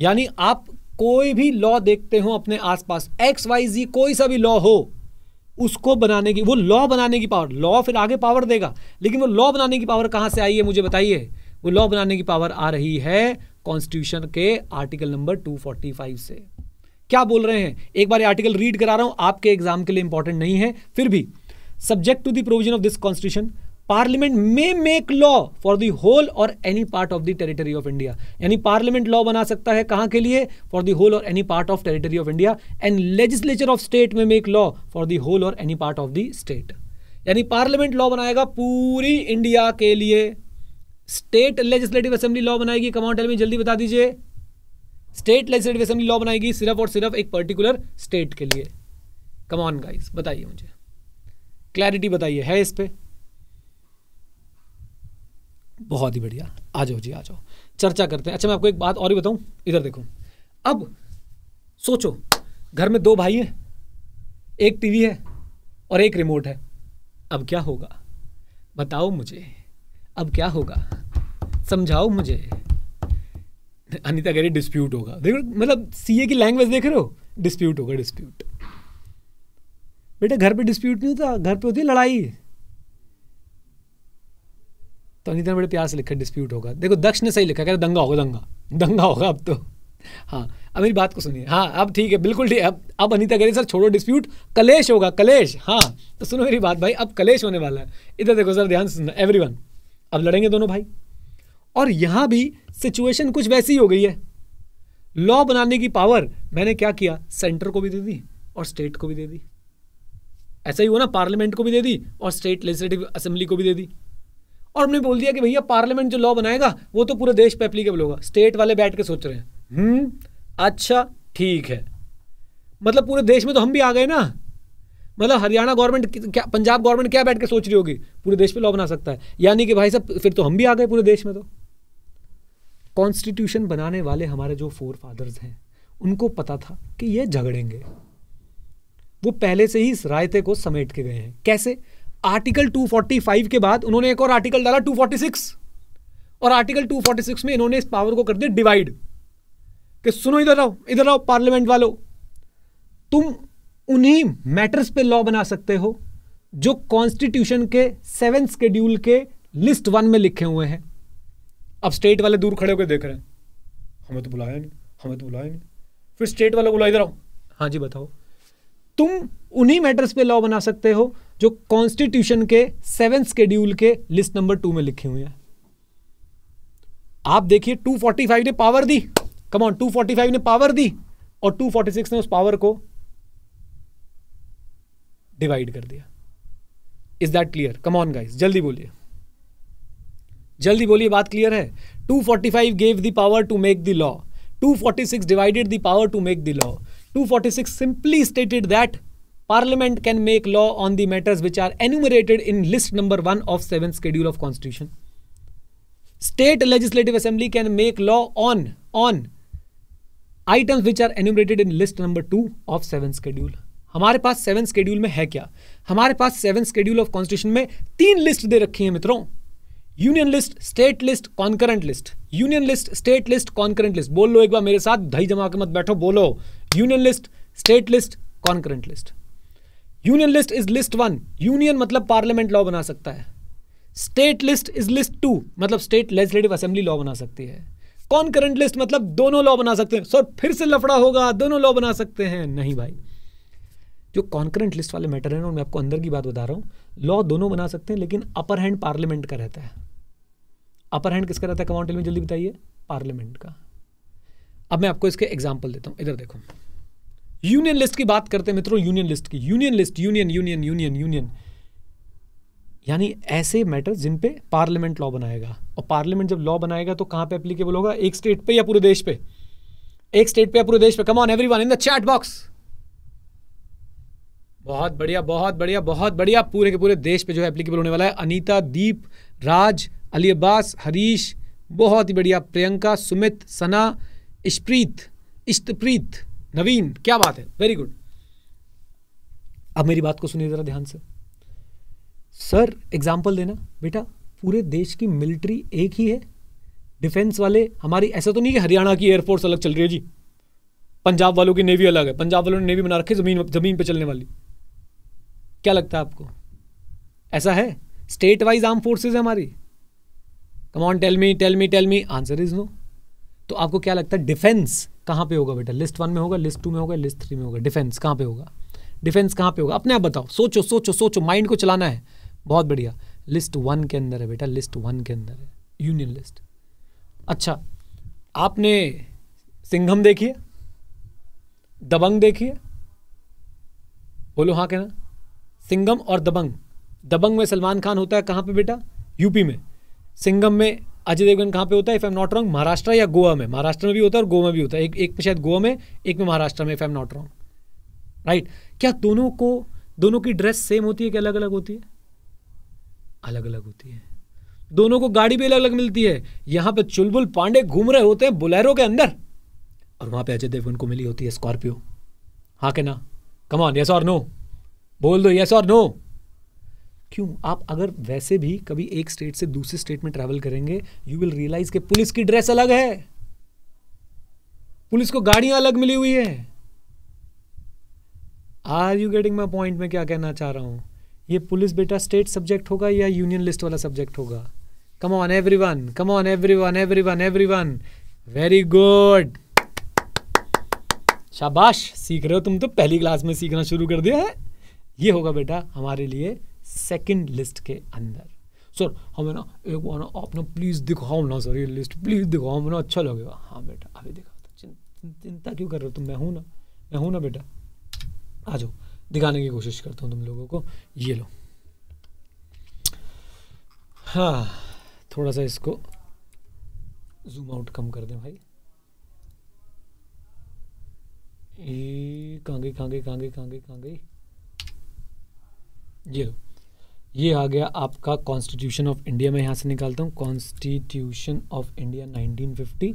यानी आप कोई भी लॉ देखते हो अपने आसपास एक्स वाई जी कोई सा भी लॉ हो उसको बनाने की वो लॉ बनाने की पावर लॉ फिर आगे पावर देगा लेकिन वो लॉ बनाने की पावर कहाँ से आई है मुझे बताइए वो लॉ बनाने की पावर आ रही है कॉन्स्टिट्यूशन के आर्टिकल नंबर 245 से क्या बोल रहे हैं एक बार आर्टिकल रीड करा रहा हूं आपके एग्जाम के लिए इंपॉर्टेंट नहीं है फिर भी subject to the provision of this constitution parliament may make law for the whole or any part of the territory of India यानी पार्लियामेंट लॉ बना सकता है कहां के लिए for the whole or any part of territory of India and legislature of state may make law for the whole or any part of the state यानी पार्लियामेंट लॉ बनाएगा पूरी इंडिया के लिए स्टेट लेजिस्लेटिव असेंबली लॉ बनाएगी कमाउंट में जल्दी बता दीजिए स्टेट लेजिस्लेटिव असेंबली लॉ बनाएगी सिर्फ और सिर्फ एक पर्टिकुलर स्टेट के लिए कमॉन गाइस बताइए मुझे क्लैरिटी बताइए है इस पर बहुत ही बढ़िया आ जाओ जी आ जाओ चर्चा करते हैं अच्छा मैं आपको एक बात और भी बताऊँ इधर देखो अब सोचो घर में दो भाई हैं एक टीवी है और एक रिमोट है अब क्या होगा बताओ मुझे अब क्या होगा समझाओ मुझे अनिता कह रही डिस्प्यूट होगा देखो मतलब सीए की लैंग्वेज देख रहे हो डिस्प्यूट होगा डिस्प्यूट बेटा घर पे डिस्प्यूट नहीं होता घर पे होती है लड़ाई तो अंकित ने बड़े प्यार से लिखा डिस्प्यूट होगा देखो दक्ष ने सही लिखा कह दंगा होगा दंगा दंगा होगा अब तो हाँ अब मेरी बात को सुनिए हाँ अब ठीक है बिल्कुल ठीक अब अब अनिता कह रही सर छोड़ो डिस्प्यूट कलेश होगा कलेश हाँ तो सुनो मेरी बात भाई अब कलेश होने वाला है इधर देखो सर ध्यान से सुनना एवरी अब लड़ेंगे दोनों भाई और यहाँ भी सिचुएशन कुछ वैसी ही हो गई है लॉ बनाने की पावर मैंने क्या किया सेंटर को भी दे दी और स्टेट को भी दे दी ऐसा ही हुआ ना पार्लियामेंट को भी दे दी और स्टेट लेजिस्लेटिव असेंबली को भी दे दी और हमने बोल दिया कि भैया पार्लियामेंट जो लॉ बनाएगा वो तो पूरे देश पर एप्लीकेबल होगा स्टेट वाले बैठ के सोच रहे हैं हम्म। अच्छा ठीक है मतलब पूरे देश में तो हम भी आ गए ना मतलब हरियाणा गवर्नमेंट क्या पंजाब गवर्नमेंट क्या बैठ के सोच रही होगी पूरे देश पे लॉ बना सकता है यानी कि भाई साहब फिर तो हम भी आ गए पूरे देश में तो कॉन्स्टिट्यूशन बनाने वाले हमारे जो फोर फादर्स हैं उनको पता था कि ये झगड़ेंगे वो पहले से ही इस रायते को समेट के गए हैं कैसे आर्टिकल 245 के बाद उन्होंने एक और आर्टिकल डाला 246 और आर्टिकल 246 में इन्होंने इस पावर को कर दिया डिवाइड कि सुनो इधर आओ इधर आओ पार्लियामेंट वालों तुम उन्हीं मैटर्स पे लॉ बना सकते हो जो कॉन्स्टिट्यूशन के सेवन स्केड्यूल के लिस्ट वन में लिखे हुए हैं अब स्टेट वाले दूर खड़े होकर देख रहे हैं हमें तो बुलाया नहीं हमें तो बुलाया नहीं फिर स्टेट वाला बोला इधर आओ हाँ जी बताओ तुम उन्हीं मैटर्स पे लॉ बना सकते हो जो कॉन्स्टिट्यूशन के सेवन स्केड्यूल के लिस्ट नंबर टू में लिखे हुए हैं आप देखिए 245 ने पावर दी कमॉन 245 ने पावर दी और 246 ने उस पावर को डिवाइड कर दिया is that clear come on guys जल्दी बोलिए जल्दी बोलिए बात क्लियर है 245 gave the power to make the law 246 divided the power to make the law 246 simply stated that parliament can make law on the matters which are enumerated in list number one of seven schedule of constitution state legislative assembly can make law on on items which are enumerated in list number to of seven schedule हमारे पास सेवन स्केड्यूल में है क्या हमारे पास सेवन स्केड्यूल ऑफ कॉन्स्टिट्यूशन में तीन लिस्ट दे रखी है मित्रों union list state list concurrent list union list state list concurrent list बोल लो एक बार मेरे साथ धई जमा के मत बैठो बोलो union list state list concurrent list union list is list one union मतलब पार्लियामेंट लॉ बना सकता है state list is list two मतलब स्टेट लेजिस्लेटिव असेंबली लॉ बना सकती है कौन करंट लिस्ट मतलब दोनों लॉ बना सकते हैं सर फिर से लफड़ा होगा दोनों लॉ बना सकते हैं नहीं भाई जो कॉन्करेंट लिस्ट वाले मैटर है ना मैं आपको अंदर की बात बता रहा हूँ लॉ दोनों बना सकते हैं लेकिन अपर हैंड पार्लियामेंट का रहता है अपर हैंड किसका रहता है कमाउंटिल में जल्दी बताइए पार्लियामेंट का अब मैं आपको इसके एग्जाम्पल देता हूं इधर देखो यूनियन लिस्ट की बात करते हैं मित्रों यूनियन लिस्ट की union list union union union union यानी ऐसे मैटर जिन पे पार्लियामेंट लॉ बनाएगा और पार्लियामेंट जब लॉ बनाएगा तो कहाँ पे एप्लीकेबल होगा एक स्टेट पे या पूरे देश पे एक स्टेट पे या पूरे देश पे come on everyone in the chat box बहुत बढ़िया बहुत बढ़िया बहुत बढ़िया पूरे के पूरे देश पे जो है एप्लीकेबल होने वाला है अनीता दीप राज अली अब्बास हरीश बहुत ही बढ़िया प्रियंका सुमित सना इशप्रीत इश्तप्रीत नवीन क्या बात है वेरी गुड अब मेरी बात को सुनिए ज़रा ध्यान से सर एग्जाम्पल देना बेटा पूरे देश की मिलिट्री एक ही है डिफेंस वाले हमारी ऐसा तो नहीं कि हरियाणा की एयरफोर्स अलग चल रही है जी पंजाब वालों की नेवी अलग है पंजाब वालों ने नेवी बना रखी ज़मीन ज़मीन पर चलने वाली क्या लगता है आपको ऐसा है स्टेट वाइज आर्म फोर्सेज है हमारी come on tell me tell me tell me answer is no तो आपको क्या लगता है डिफेंस कहाँ पे होगा बेटा लिस्ट वन में होगा लिस्ट टू में होगा लिस्ट थ्री में होगा डिफेंस कहाँ पे होगा डिफेंस कहाँ पे होगा अपने आप बताओ सोचो सोचो सोचो माइंड को चलाना है बहुत बढ़िया लिस्ट वन के अंदर है बेटा लिस्ट वन के अंदर है यूनियन लिस्ट अच्छा आपने सिंघम देखिए दबंग देखिए बोलो हाँ कहना सिंगम और दबंग दबंग में सलमान खान होता है कहाँ पे बेटा यूपी में सिंगम में अजय देवगन कहाँ पे होता है if I'm not wrong Maharashtra या गोवा में महाराष्ट्र में भी होता है और गोवा में भी होता है एक एक में शायद गोवा में एक में महाराष्ट्र में if I'm not wrong right क्या दोनों को दोनों की ड्रेस सेम होती है कि अलग अलग होती है अलग अलग होती है दोनों को गाड़ी भी अलग अलग मिलती है यहाँ पे चुलबुल पांडे घूम रहे होते हैं बुलेरो के अंदर और वहां पे अजय देवगन को मिली होती है स्कॉर्पियो हाँ के ना कमान यस और नो बोल दो यस और नो क्यों आप अगर वैसे भी कभी एक स्टेट से दूसरे स्टेट में ट्रैवल करेंगे यू विल रियलाइज कि पुलिस की ड्रेस अलग है पुलिस को गाड़ियां अलग मिली हुई है are you getting my point में क्या कहना चाह रहा हूं ये पुलिस बेटा स्टेट सब्जेक्ट होगा या यूनियन लिस्ट वाला सब्जेक्ट होगा come on everyone come on everyone everyone everyone very good शाबाश सीख रहे हो तुम तो पहली क्लास में सीखना शुरू कर दिया है ये होगा बेटा हमारे लिए सेकेंड लिस्ट के अंदर सर हमें ना एक बार ना आप ना प्लीज़ दिखाओ ना सर ये लिस्ट प्लीज़ दिखाओ हमें ना अच्छा लगेगा हाँ बेटा अभी दिखाओ तो चिंता क्यों कर रहे हो तुम मैं हूँ ना मैं हूँ ना बेटा आ जाओ दिखाने की कोशिश करता हूँ तुम लोगों को ये लो हाँ थोड़ा सा इसको जूम आउट कम कर दें भाई ये कहाँ गई कहाँ गई कहाँ गई कहाँ गई कहाँ गई ये लो ये आ गया आपका कॉन्स्टिट्यूशन ऑफ इंडिया मैं यहाँ से निकालता हूँ कॉन्स्टिट्यूशन ऑफ इंडिया 1950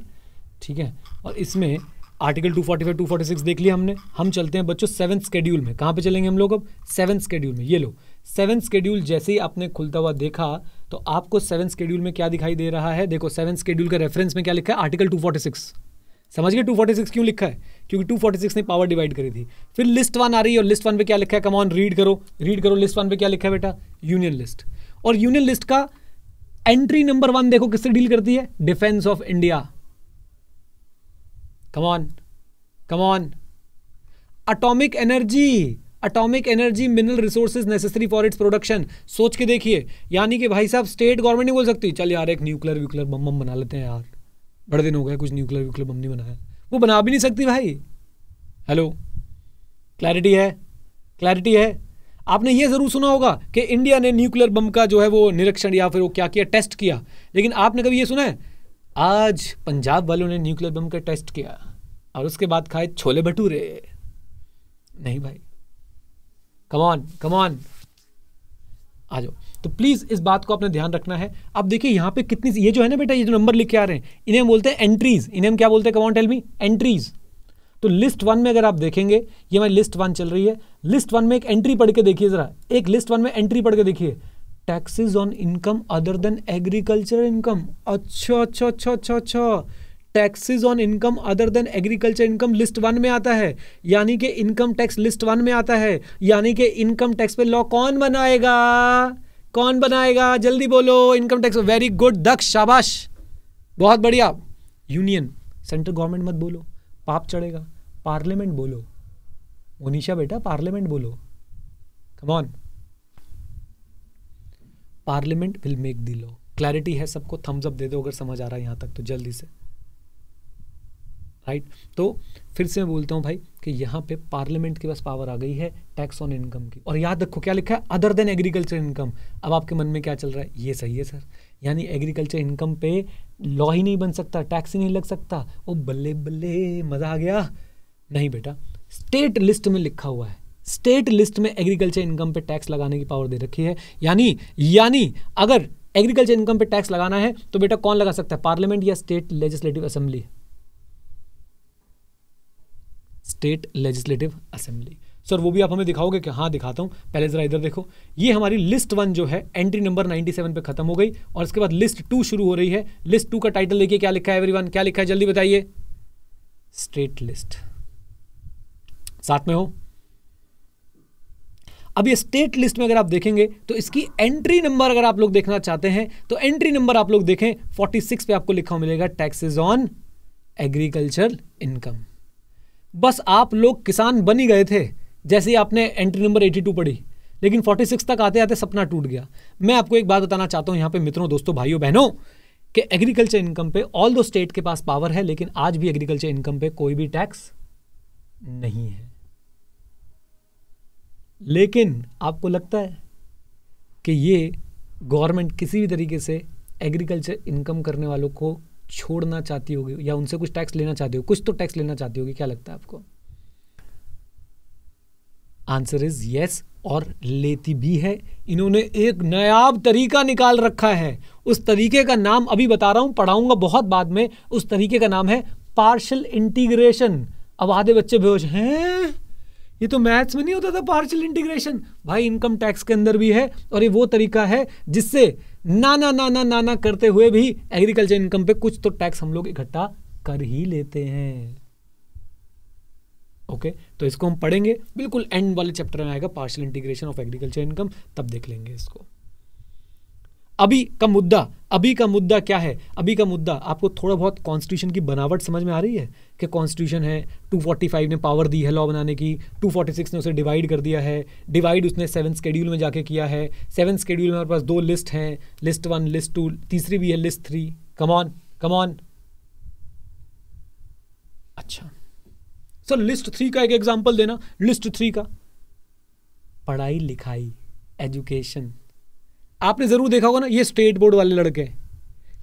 ठीक है और इसमें आर्टिकल 245 246 देख लिया हमने हम चलते हैं बच्चों सेवन स्केड्यूल में कहाँ पे चलेंगे हम लोग अब सेवन स्केड्यूल में ये लो सेवन स्केड्यूल जैसे ही आपने खुलता हुआ देखा तो आपको सेवन स्केड्यूल में क्या दिखाई दे रहा है देखो सेवन स्केड्यूल का रेफरेंस में क्या लिखा है आर्टिकल टू समझ गए टू क्यों लिखा है क्योंकि 246 ने पावर डिवाइड करी थी फिर लिस्ट वन आ रही है और लिस्ट वन पे क्या लिखा है कमॉन रीड करो रीड करो लिस्ट वन पे क्या लिखा है बेटा यूनियन लिस्ट और यूनियन लिस्ट का एंट्री नंबर वन देखो किससे डील करती है defence of India come on come on atomic energy atomic energy mineral resources necessary for its production सोच के देखिए यानी कि भाई साहब स्टेट गवर्नमेंट नहीं बोल सकती चल यार एक न्यूक्लियर व्यूक्लियर बम बम बना लेते हैं यार बड़े दिन हो गए कुछ न्यूक्लियर व्यूक्लियर बम नहीं बनाया वो बना भी नहीं सकती भाई हेलो क्लैरिटी है क्लैरिटी है आपने ये ज़रूर सुना होगा कि इंडिया ने न्यूक्लियर बम का जो है वो निरीक्षण या फिर वो क्या किया टेस्ट किया लेकिन आपने कभी ये सुना है आज पंजाब वालों ने न्यूक्लियर बम का टेस्ट किया और उसके बाद खाए छोले भटूरे नहीं भाई कमॉन कमॉन आ जाओ तो प्लीज़ इस बात को आपने ध्यान रखना है अब देखिए यहाँ पे कितनी ये जो है ना बेटा ये जो नंबर लिख के आ रहे हैं इन्हें बोलते हैं एंट्रीज इन्हें हम क्या बोलते हैं कमाउंट टेल मी एंट्रीज तो लिस्ट वन में अगर आप देखेंगे ये हमारी लिस्ट वन चल रही है लिस्ट वन में एक एंट्री पढ़ के देखिए ज़रा एक लिस्ट वन में एंट्री पढ़ के देखिए taxes on income other than agriculture income अच्छा अच्छा अच्छा अच्छा अच्छा taxes on income other than agriculture income list one में आता है यानी कि इनकम टैक्स लिस्ट वन में आता है यानी कि इनकम टैक्स पे लॉ कौन बनाएगा कौन बनाएगा जल्दी बोलो income tax very good Daksh शाबाश बहुत बढ़िया यूनियन सेंट्रल गवर्नमेंट मत बोलो पाप चढ़ेगा पार्लियामेंट बोलो मोनिशा बेटा पार्लियामेंट बोलो come on parliament will make the law clarity है सबको थम्स अप दे दो अगर समझ आ रहा है यहां तक तो जल्दी से राइट तो फिर से मैं बोलता हूँ भाई कि यहाँ पे पार्लियामेंट के पास पावर आ गई है टैक्स ऑन इनकम की और याद रखो क्या लिखा है अदर देन एग्रीकल्चर इनकम अब आपके मन में क्या चल रहा है ये सही है सर यानी एग्रीकल्चर इनकम पे लॉ ही नहीं बन सकता टैक्स ही नहीं लग सकता ओ बल्ले बल्ले मज़ा आ गया नहीं बेटा स्टेट लिस्ट में लिखा हुआ है स्टेट लिस्ट में एग्रीकल्चर इनकम पे टैक्स लगाने की पावर दे रखी है यानी यानी अगर एग्रीकल्चर इनकम पे टैक्स लगाना है तो बेटा कौन लगा सकता है पार्लियामेंट या state legislative assembly state legislative assembly sir वो भी आप हमें दिखाओगे कि हाँ दिखाता हूँ पहले ज़रा इधर देखो ये हमारी लिस्ट वन जो है एंट्री नंबर 97 पे खत्म हो गई और इसके बाद लिस्ट टू शुरू हो रही है लिस्ट टू का टाइटल देखिए क्या लिखा है एवरीवन क्या लिखा है जल्दी बताइए स्टेट लिस्ट साथ में हो अब ये स्टेट लिस्ट में अगर आप देखेंगे तो इसकी एंट्री नंबर अगर आप लोग देखना चाहते हैं तो एंट्री नंबर आप लोग देखें 46 पे आपको लिखा मिलेगा टैक्सेस ऑन एग्रीकल्चर इनकम बस आप लोग किसान बन ही गए थे जैसे ही आपने एंट्री नंबर 82 पढ़ी लेकिन 46 तक आते आते सपना टूट गया मैं आपको एक बात बताना चाहता हूँ यहाँ पे मित्रों दोस्तों भाइयों बहनों कि एग्रीकल्चर इनकम पे ऑल दो स्टेट के पास पावर है लेकिन आज भी एग्रीकल्चर इनकम पे कोई भी टैक्स नहीं है लेकिन आपको लगता है कि ये गवर्नमेंट किसी भी तरीके से एग्रीकल्चर इनकम करने वालों को छोड़ना चाहती होगी या उनसे कुछ टैक्स लेना चाहती होगी कुछ तो टैक्स लेना चाहती होगी क्या लगता है आपको आंसर इज यस और लेती भी है इन्होंने एक नयाब तरीका निकाल रखा है उस तरीके का नाम अभी बता रहा हूं पढ़ाऊंगा बहुत बाद में उस तरीके का नाम है पार्शल इंटीग्रेशन अब आधे बच्चे बेहोश हैं ये तो मैथ्स में नहीं होता था पार्शल इंटीग्रेशन भाई इनकम टैक्स के अंदर भी है और ये वो तरीका है जिससे ना ना ना ना ना ना करते हुए भी एग्रीकल्चर इनकम पे कुछ तो टैक्स हम लोग इकट्ठा कर ही लेते हैं ओके okay, तो इसको हम पढ़ेंगे बिल्कुल एंड वाले चैप्टर में आएगा partial integration of agriculture income तब देख लेंगे इसको अभी का मुद्दा अभी का मुद्दा क्या है अभी का मुद्दा आपको थोड़ा बहुत कॉन्स्टिट्यूशन की बनावट समझ में आ रही है कि कॉन्स्टिट्यूशन है 245 ने पावर दी है लॉ बनाने की 246 ने उसे डिवाइड कर दिया है डिवाइड उसने सेवन स्केड्यूल में जाके किया है सेवन स्केड्यूल में हमारे पास दो लिस्ट हैं लिस्ट वन लिस्ट टू तीसरी भी है लिस्ट थ्री कमॉन कमॉन अच्छा सर लिस्ट थ्री का एक एग्जाम्पल देना लिस्ट थ्री का पढ़ाई लिखाई एजुकेशन आपने ज़रूर देखा होगा ना ये स्टेट बोर्ड वाले लड़के हैं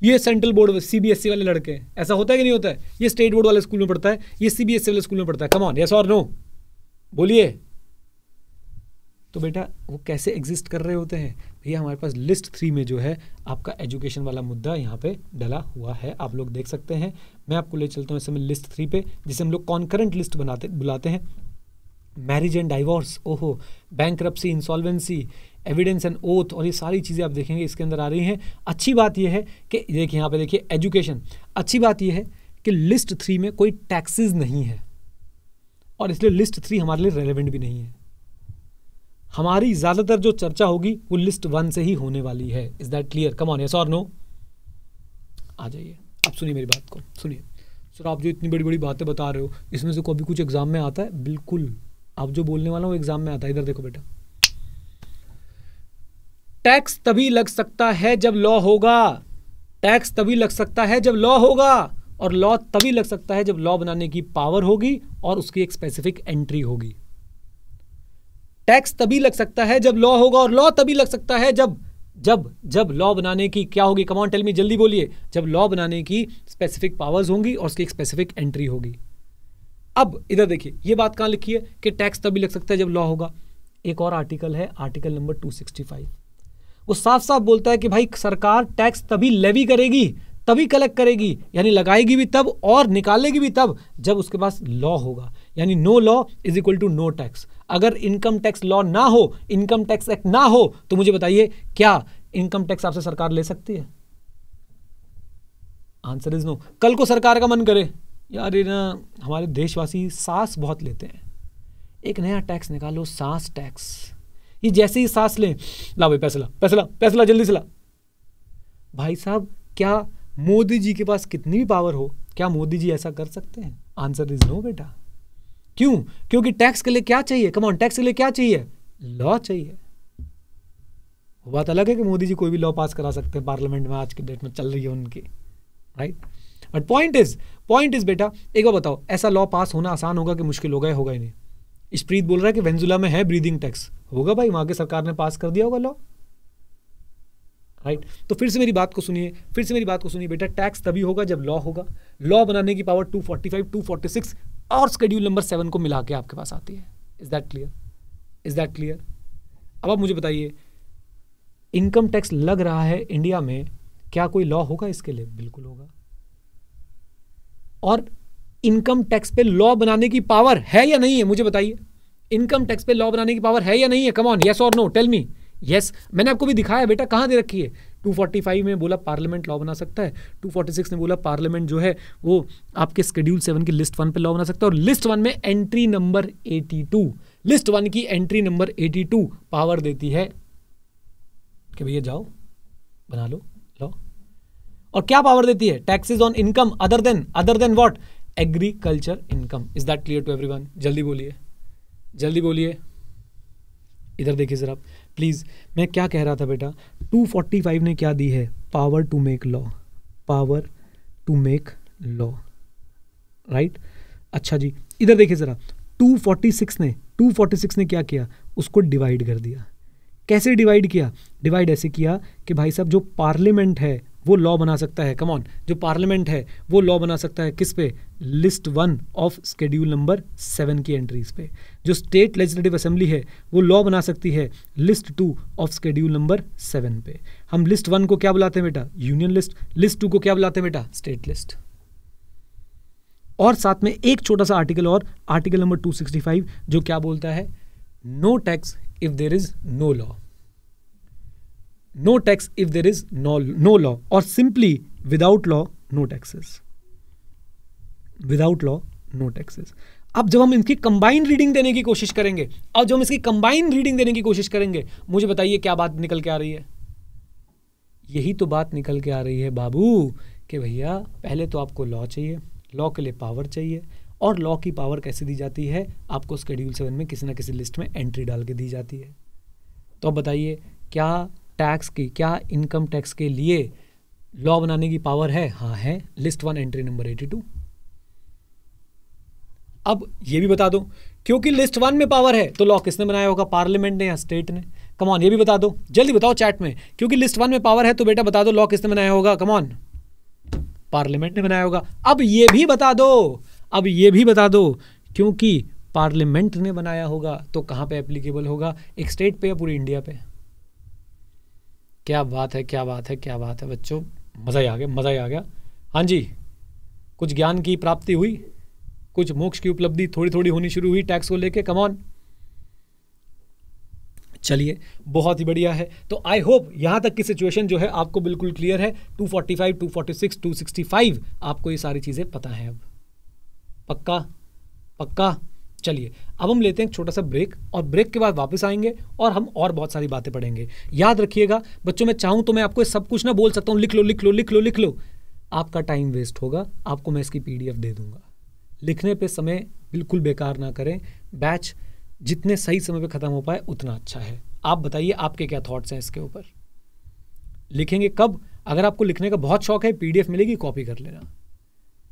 ये central board C B S वाले लड़के हैं ऐसा होता है कि नहीं होता है ये स्टेट बोर्ड वाले स्कूल में पढ़ता है ये सी बी एस वाले स्कूल में पढ़ता है ऑन यस और नो बोलिए तो बेटा वो कैसे एग्जिस्ट कर रहे होते हैं भैया हमारे पास लिस्ट थ्री में जो है आपका एजुकेशन वाला मुद्दा यहाँ पे डला हुआ है आप लोग देख सकते हैं मैं आपको ले चलता हूँ इस समय लिस्ट थ्री पे जिसे हम लोग कॉन्करेंट लिस्ट बनाते बुलाते हैं मैरिज एंड डाइवोर्स ओहो bank insolvency evidence and oath और ये सारी चीज़ें आप देखेंगे इसके अंदर आ रही हैं अच्छी बात यह है कि देखिए यहाँ पे देखिए एजुकेशन अच्छी बात यह है कि लिस्ट थ्री में कोई टैक्सेस नहीं है और इसलिए लिस्ट थ्री हमारे लिए रेलिवेंट भी नहीं है हमारी ज़्यादातर जो चर्चा होगी वो लिस्ट वन से ही होने वाली है is that clear come on yes और नो आ जाइए आप सुनिए मेरी बात को सुनिए सर आप जो इतनी बड़ी बड़ी बातें बता रहे हो इसमें से कभी कुछ एग्ज़ाम में आता है बिल्कुल आप जो बोलने वाला हो एग्ज़ाम में आता है इधर देखो बेटा टैक्स तभी लग सकता है जब लॉ होगा टैक्स तभी लग सकता है जब लॉ होगा और लॉ तभी लग सकता है जब लॉ बनाने की पावर होगी और उसकी एक स्पेसिफिक एंट्री होगी टैक्स तभी लग सकता है जब लॉ होगा और लॉ तभी लग सकता है जब जब जब लॉ बनाने की क्या होगी कमॉन टेल मी जल्दी बोलिए जब लॉ बनाने की स्पेसिफिक पावर्स होंगी और उसकी एक स्पेसिफिक एंट्री होगी अब इधर देखिए ये बात कहाँ लिखी है कि टैक्स तभी लग सकता है जब लॉ होगा एक और आर्टिकल है आर्टिकल नंबर 265 वो साफ साफ बोलता है कि भाई सरकार टैक्स तभी लेवी करेगी तभी कलेक्ट करेगी यानी लगाएगी भी तब और निकालेगी भी तब जब उसके पास लॉ होगा यानी no law is equal to no tax अगर इनकम टैक्स लॉ ना हो इनकम टैक्स एक्ट ना हो तो मुझे बताइए क्या इनकम टैक्स आपसे सरकार ले सकती है आंसर इज नो कल को सरकार का मन करे यार ना हमारे देशवासी सांस बहुत लेते हैं एक नया टैक्स निकालो सांस टैक्स ये जैसे ही सांस लें ला भाई पैसे ला पैसे ला पैसे ला जल्दी से ला भाई साहब क्या मोदी जी के पास कितनी भी पावर हो क्या मोदी जी ऐसा कर सकते हैं आंसर इज नो बेटा क्यों क्योंकि टैक्स के लिए क्या चाहिए कम ऑन टैक्स के लिए क्या चाहिए लॉ चाहिए वो बात अलग है कि मोदी जी कोई भी लॉ पास करा सकते हैं पार्लियामेंट में आज के डेट में चल रही है उनकी right but point is point is बेटा एक बार बताओ ऐसा लॉ पास होना आसान होगा कि मुश्किल होगा या होगा ही नहीं इसप्रीत बोल रहा है कि वेंजुला में है ब्रीदिंग टैक्स होगा भाई वहां की सरकार ने पास कर दिया होगा लॉ राइट right? तो फिर से मेरी बात को सुनिए फिर से मेरी बात को सुनिए बेटा टैक्स तभी होगा जब लॉ होगा लॉ बनाने की पावर 245, 246 और स्केड्यूल नंबर सेवन को मिला के आपके पास आती है is that clear is that clear अब आप मुझे बताइए इनकम टैक्स लग रहा है इंडिया में क्या कोई लॉ होगा इसके लिए बिल्कुल होगा और इनकम टैक्स पे लॉ बनाने की पावर है या नहीं है मुझे बताइए इनकम टैक्स पे लॉ बनाने की पावर है या नहीं है कमॉन येस और नो टेल मी यस मैंने आपको भी दिखाया बेटा कहाँ दे रखी है 245 में बोला पार्लियामेंट लॉ बना सकता है 246 ने बोला पार्लियामेंट जो है वो आपके स्केड्यूल सेवन की लिस्ट वन पे लॉ बना सकता है और लिस्ट वन में एंट्री नंबर 82 लिस्ट वन की एंट्री नंबर 82 पावर देती है कि भैया जाओ बना लो लॉ और क्या पावर देती है taxes on income other than other than what agriculture income is that clear to every जल्दी बोलिए जल्दी बोलिए इधर देखिए सर आप प्लीज़ मैं क्या कह रहा था बेटा 245 ने क्या दी है power to make law power to make law right अच्छा जी इधर देखिए ज़रा 246 ने 246 ने क्या किया उसको डिवाइड कर दिया कैसे डिवाइड किया डिवाइड ऐसे किया कि भाई साहब जो पार्लियामेंट है वो लॉ बना सकता है कमॉन जो पार्लियामेंट है वो लॉ बना सकता है किस पे list one of schedule number seven की एंट्रीज पे जो स्टेट लेजिस्लेटिव असेंबली है वो लॉ बना सकती है list two of schedule number seven पे हम लिस्ट वन को क्या बुलाते हैं बेटा यूनियन लिस्ट लिस्ट टू को क्या बुलाते हैं बेटा स्टेट लिस्ट और साथ में एक छोटा सा आर्टिकल और आर्टिकल नंबर 265 जो क्या बोलता है no tax if there is no law no tax if there is no no law और simply without law no taxes without law no taxes अब जब हम इनकी कंबाइंड रीडिंग देने की कोशिश करेंगे और जब हम इसकी कंबाइंड रीडिंग देने की कोशिश करेंगे मुझे बताइए क्या बात निकल के आ रही है यही तो बात निकल के आ रही है बाबू कि भैया पहले तो आपको लॉ चाहिए लॉ के लिए पावर चाहिए और लॉ की पावर कैसे दी जाती है आपको स्केड्यूल सेवन में किसी ना किसी लिस्ट में एंट्री डाल के दी जाती है तो बताइए क्या टैक्स की क्या इनकम टैक्स के लिए लॉ बनाने की पावर है हाँ है list one entry number eighty two अब ये भी बता दो क्योंकि लिस्ट वन में पावर है तो लॉ किसने बनाया होगा पार्लियामेंट ने या स्टेट ने कमॉन ये भी बता दो जल्दी बताओ चैट में क्योंकि लिस्ट वन में पावर है तो बेटा बता दो लॉ किसने बनाया होगा कमॉन पार्लियामेंट ने बनाया होगा अब ये भी बता दो अब ये भी बता दो क्योंकि पार्लियामेंट ने बनाया होगा तो कहाँ पे एप्लीकेबल होगा एक स्टेट पे या पूरी इंडिया पे क्या बात है क्या बात है क्या बात है बच्चों मज़ा ही आ गया मज़ा ही आ गया हाँ जी कुछ ज्ञान की प्राप्ति हुई कुछ मोक्ष की उपलब्धि थोड़ी थोड़ी होनी शुरू हुई टैक्स को लेके कमॉन चलिए बहुत ही बढ़िया है तो आई होप यहाँ तक की सिचुएशन जो है आपको बिल्कुल क्लियर है 245, 246, 265 आपको ये सारी चीज़ें पता है अब पक्का पक्का चलिए अब हम लेते हैं एक छोटा सा ब्रेक और ब्रेक के बाद वापस आएंगे और हम और बहुत सारी बातें पढ़ेंगे याद रखिएगा बच्चों मैं चाहूँ तो मैं आपको सब कुछ ना बोल सकता हूँ लिख लो लिख लो लिख लो लिख लो आपका टाइम वेस्ट होगा आपको मैं इसकी पी दे दूंगा लिखने पर समय बिल्कुल बेकार ना करें बैच जितने सही समय पर ख़त्म हो पाए उतना अच्छा है आप बताइए आपके क्या थाट्स हैं इसके ऊपर लिखेंगे कब अगर आपको लिखने का बहुत शौक है पीडीएफ मिलेगी कॉपी कर लेना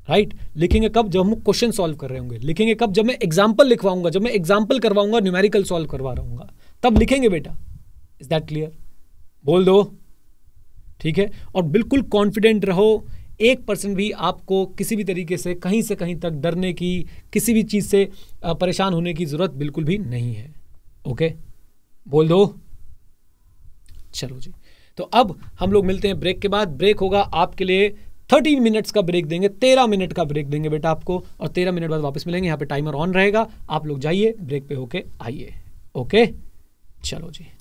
राइट right? लिखेंगे कब जब हम क्वेश्चन सॉल्व कर रहे होंगे लिखेंगे कब जब मैं एग्जाम्पल लिखवाऊंगा जब मैं एग्जाम्पल करवाऊंगा न्यूमेरिकल सॉल्व करवा रहा तब लिखेंगे बेटा इज दैट क्लियर बोल दो ठीक है और बिल्कुल कॉन्फिडेंट रहो एक परसेंट भी आपको किसी भी तरीके से कहीं से कहीं तक डरने की किसी भी चीज़ से परेशान होने की ज़रूरत बिल्कुल भी नहीं है ओके बोल दो चलो जी तो अब हम लोग मिलते हैं ब्रेक के बाद ब्रेक होगा आपके लिए थर्टीन मिनट्स का ब्रेक देंगे तेरह मिनट का ब्रेक देंगे बेटा आपको और तेरह मिनट बाद वापस मिलेंगे यहाँ पे टाइमर ऑन रहेगा आप लोग जाइए ब्रेक पे होके आइए ओके चलो जी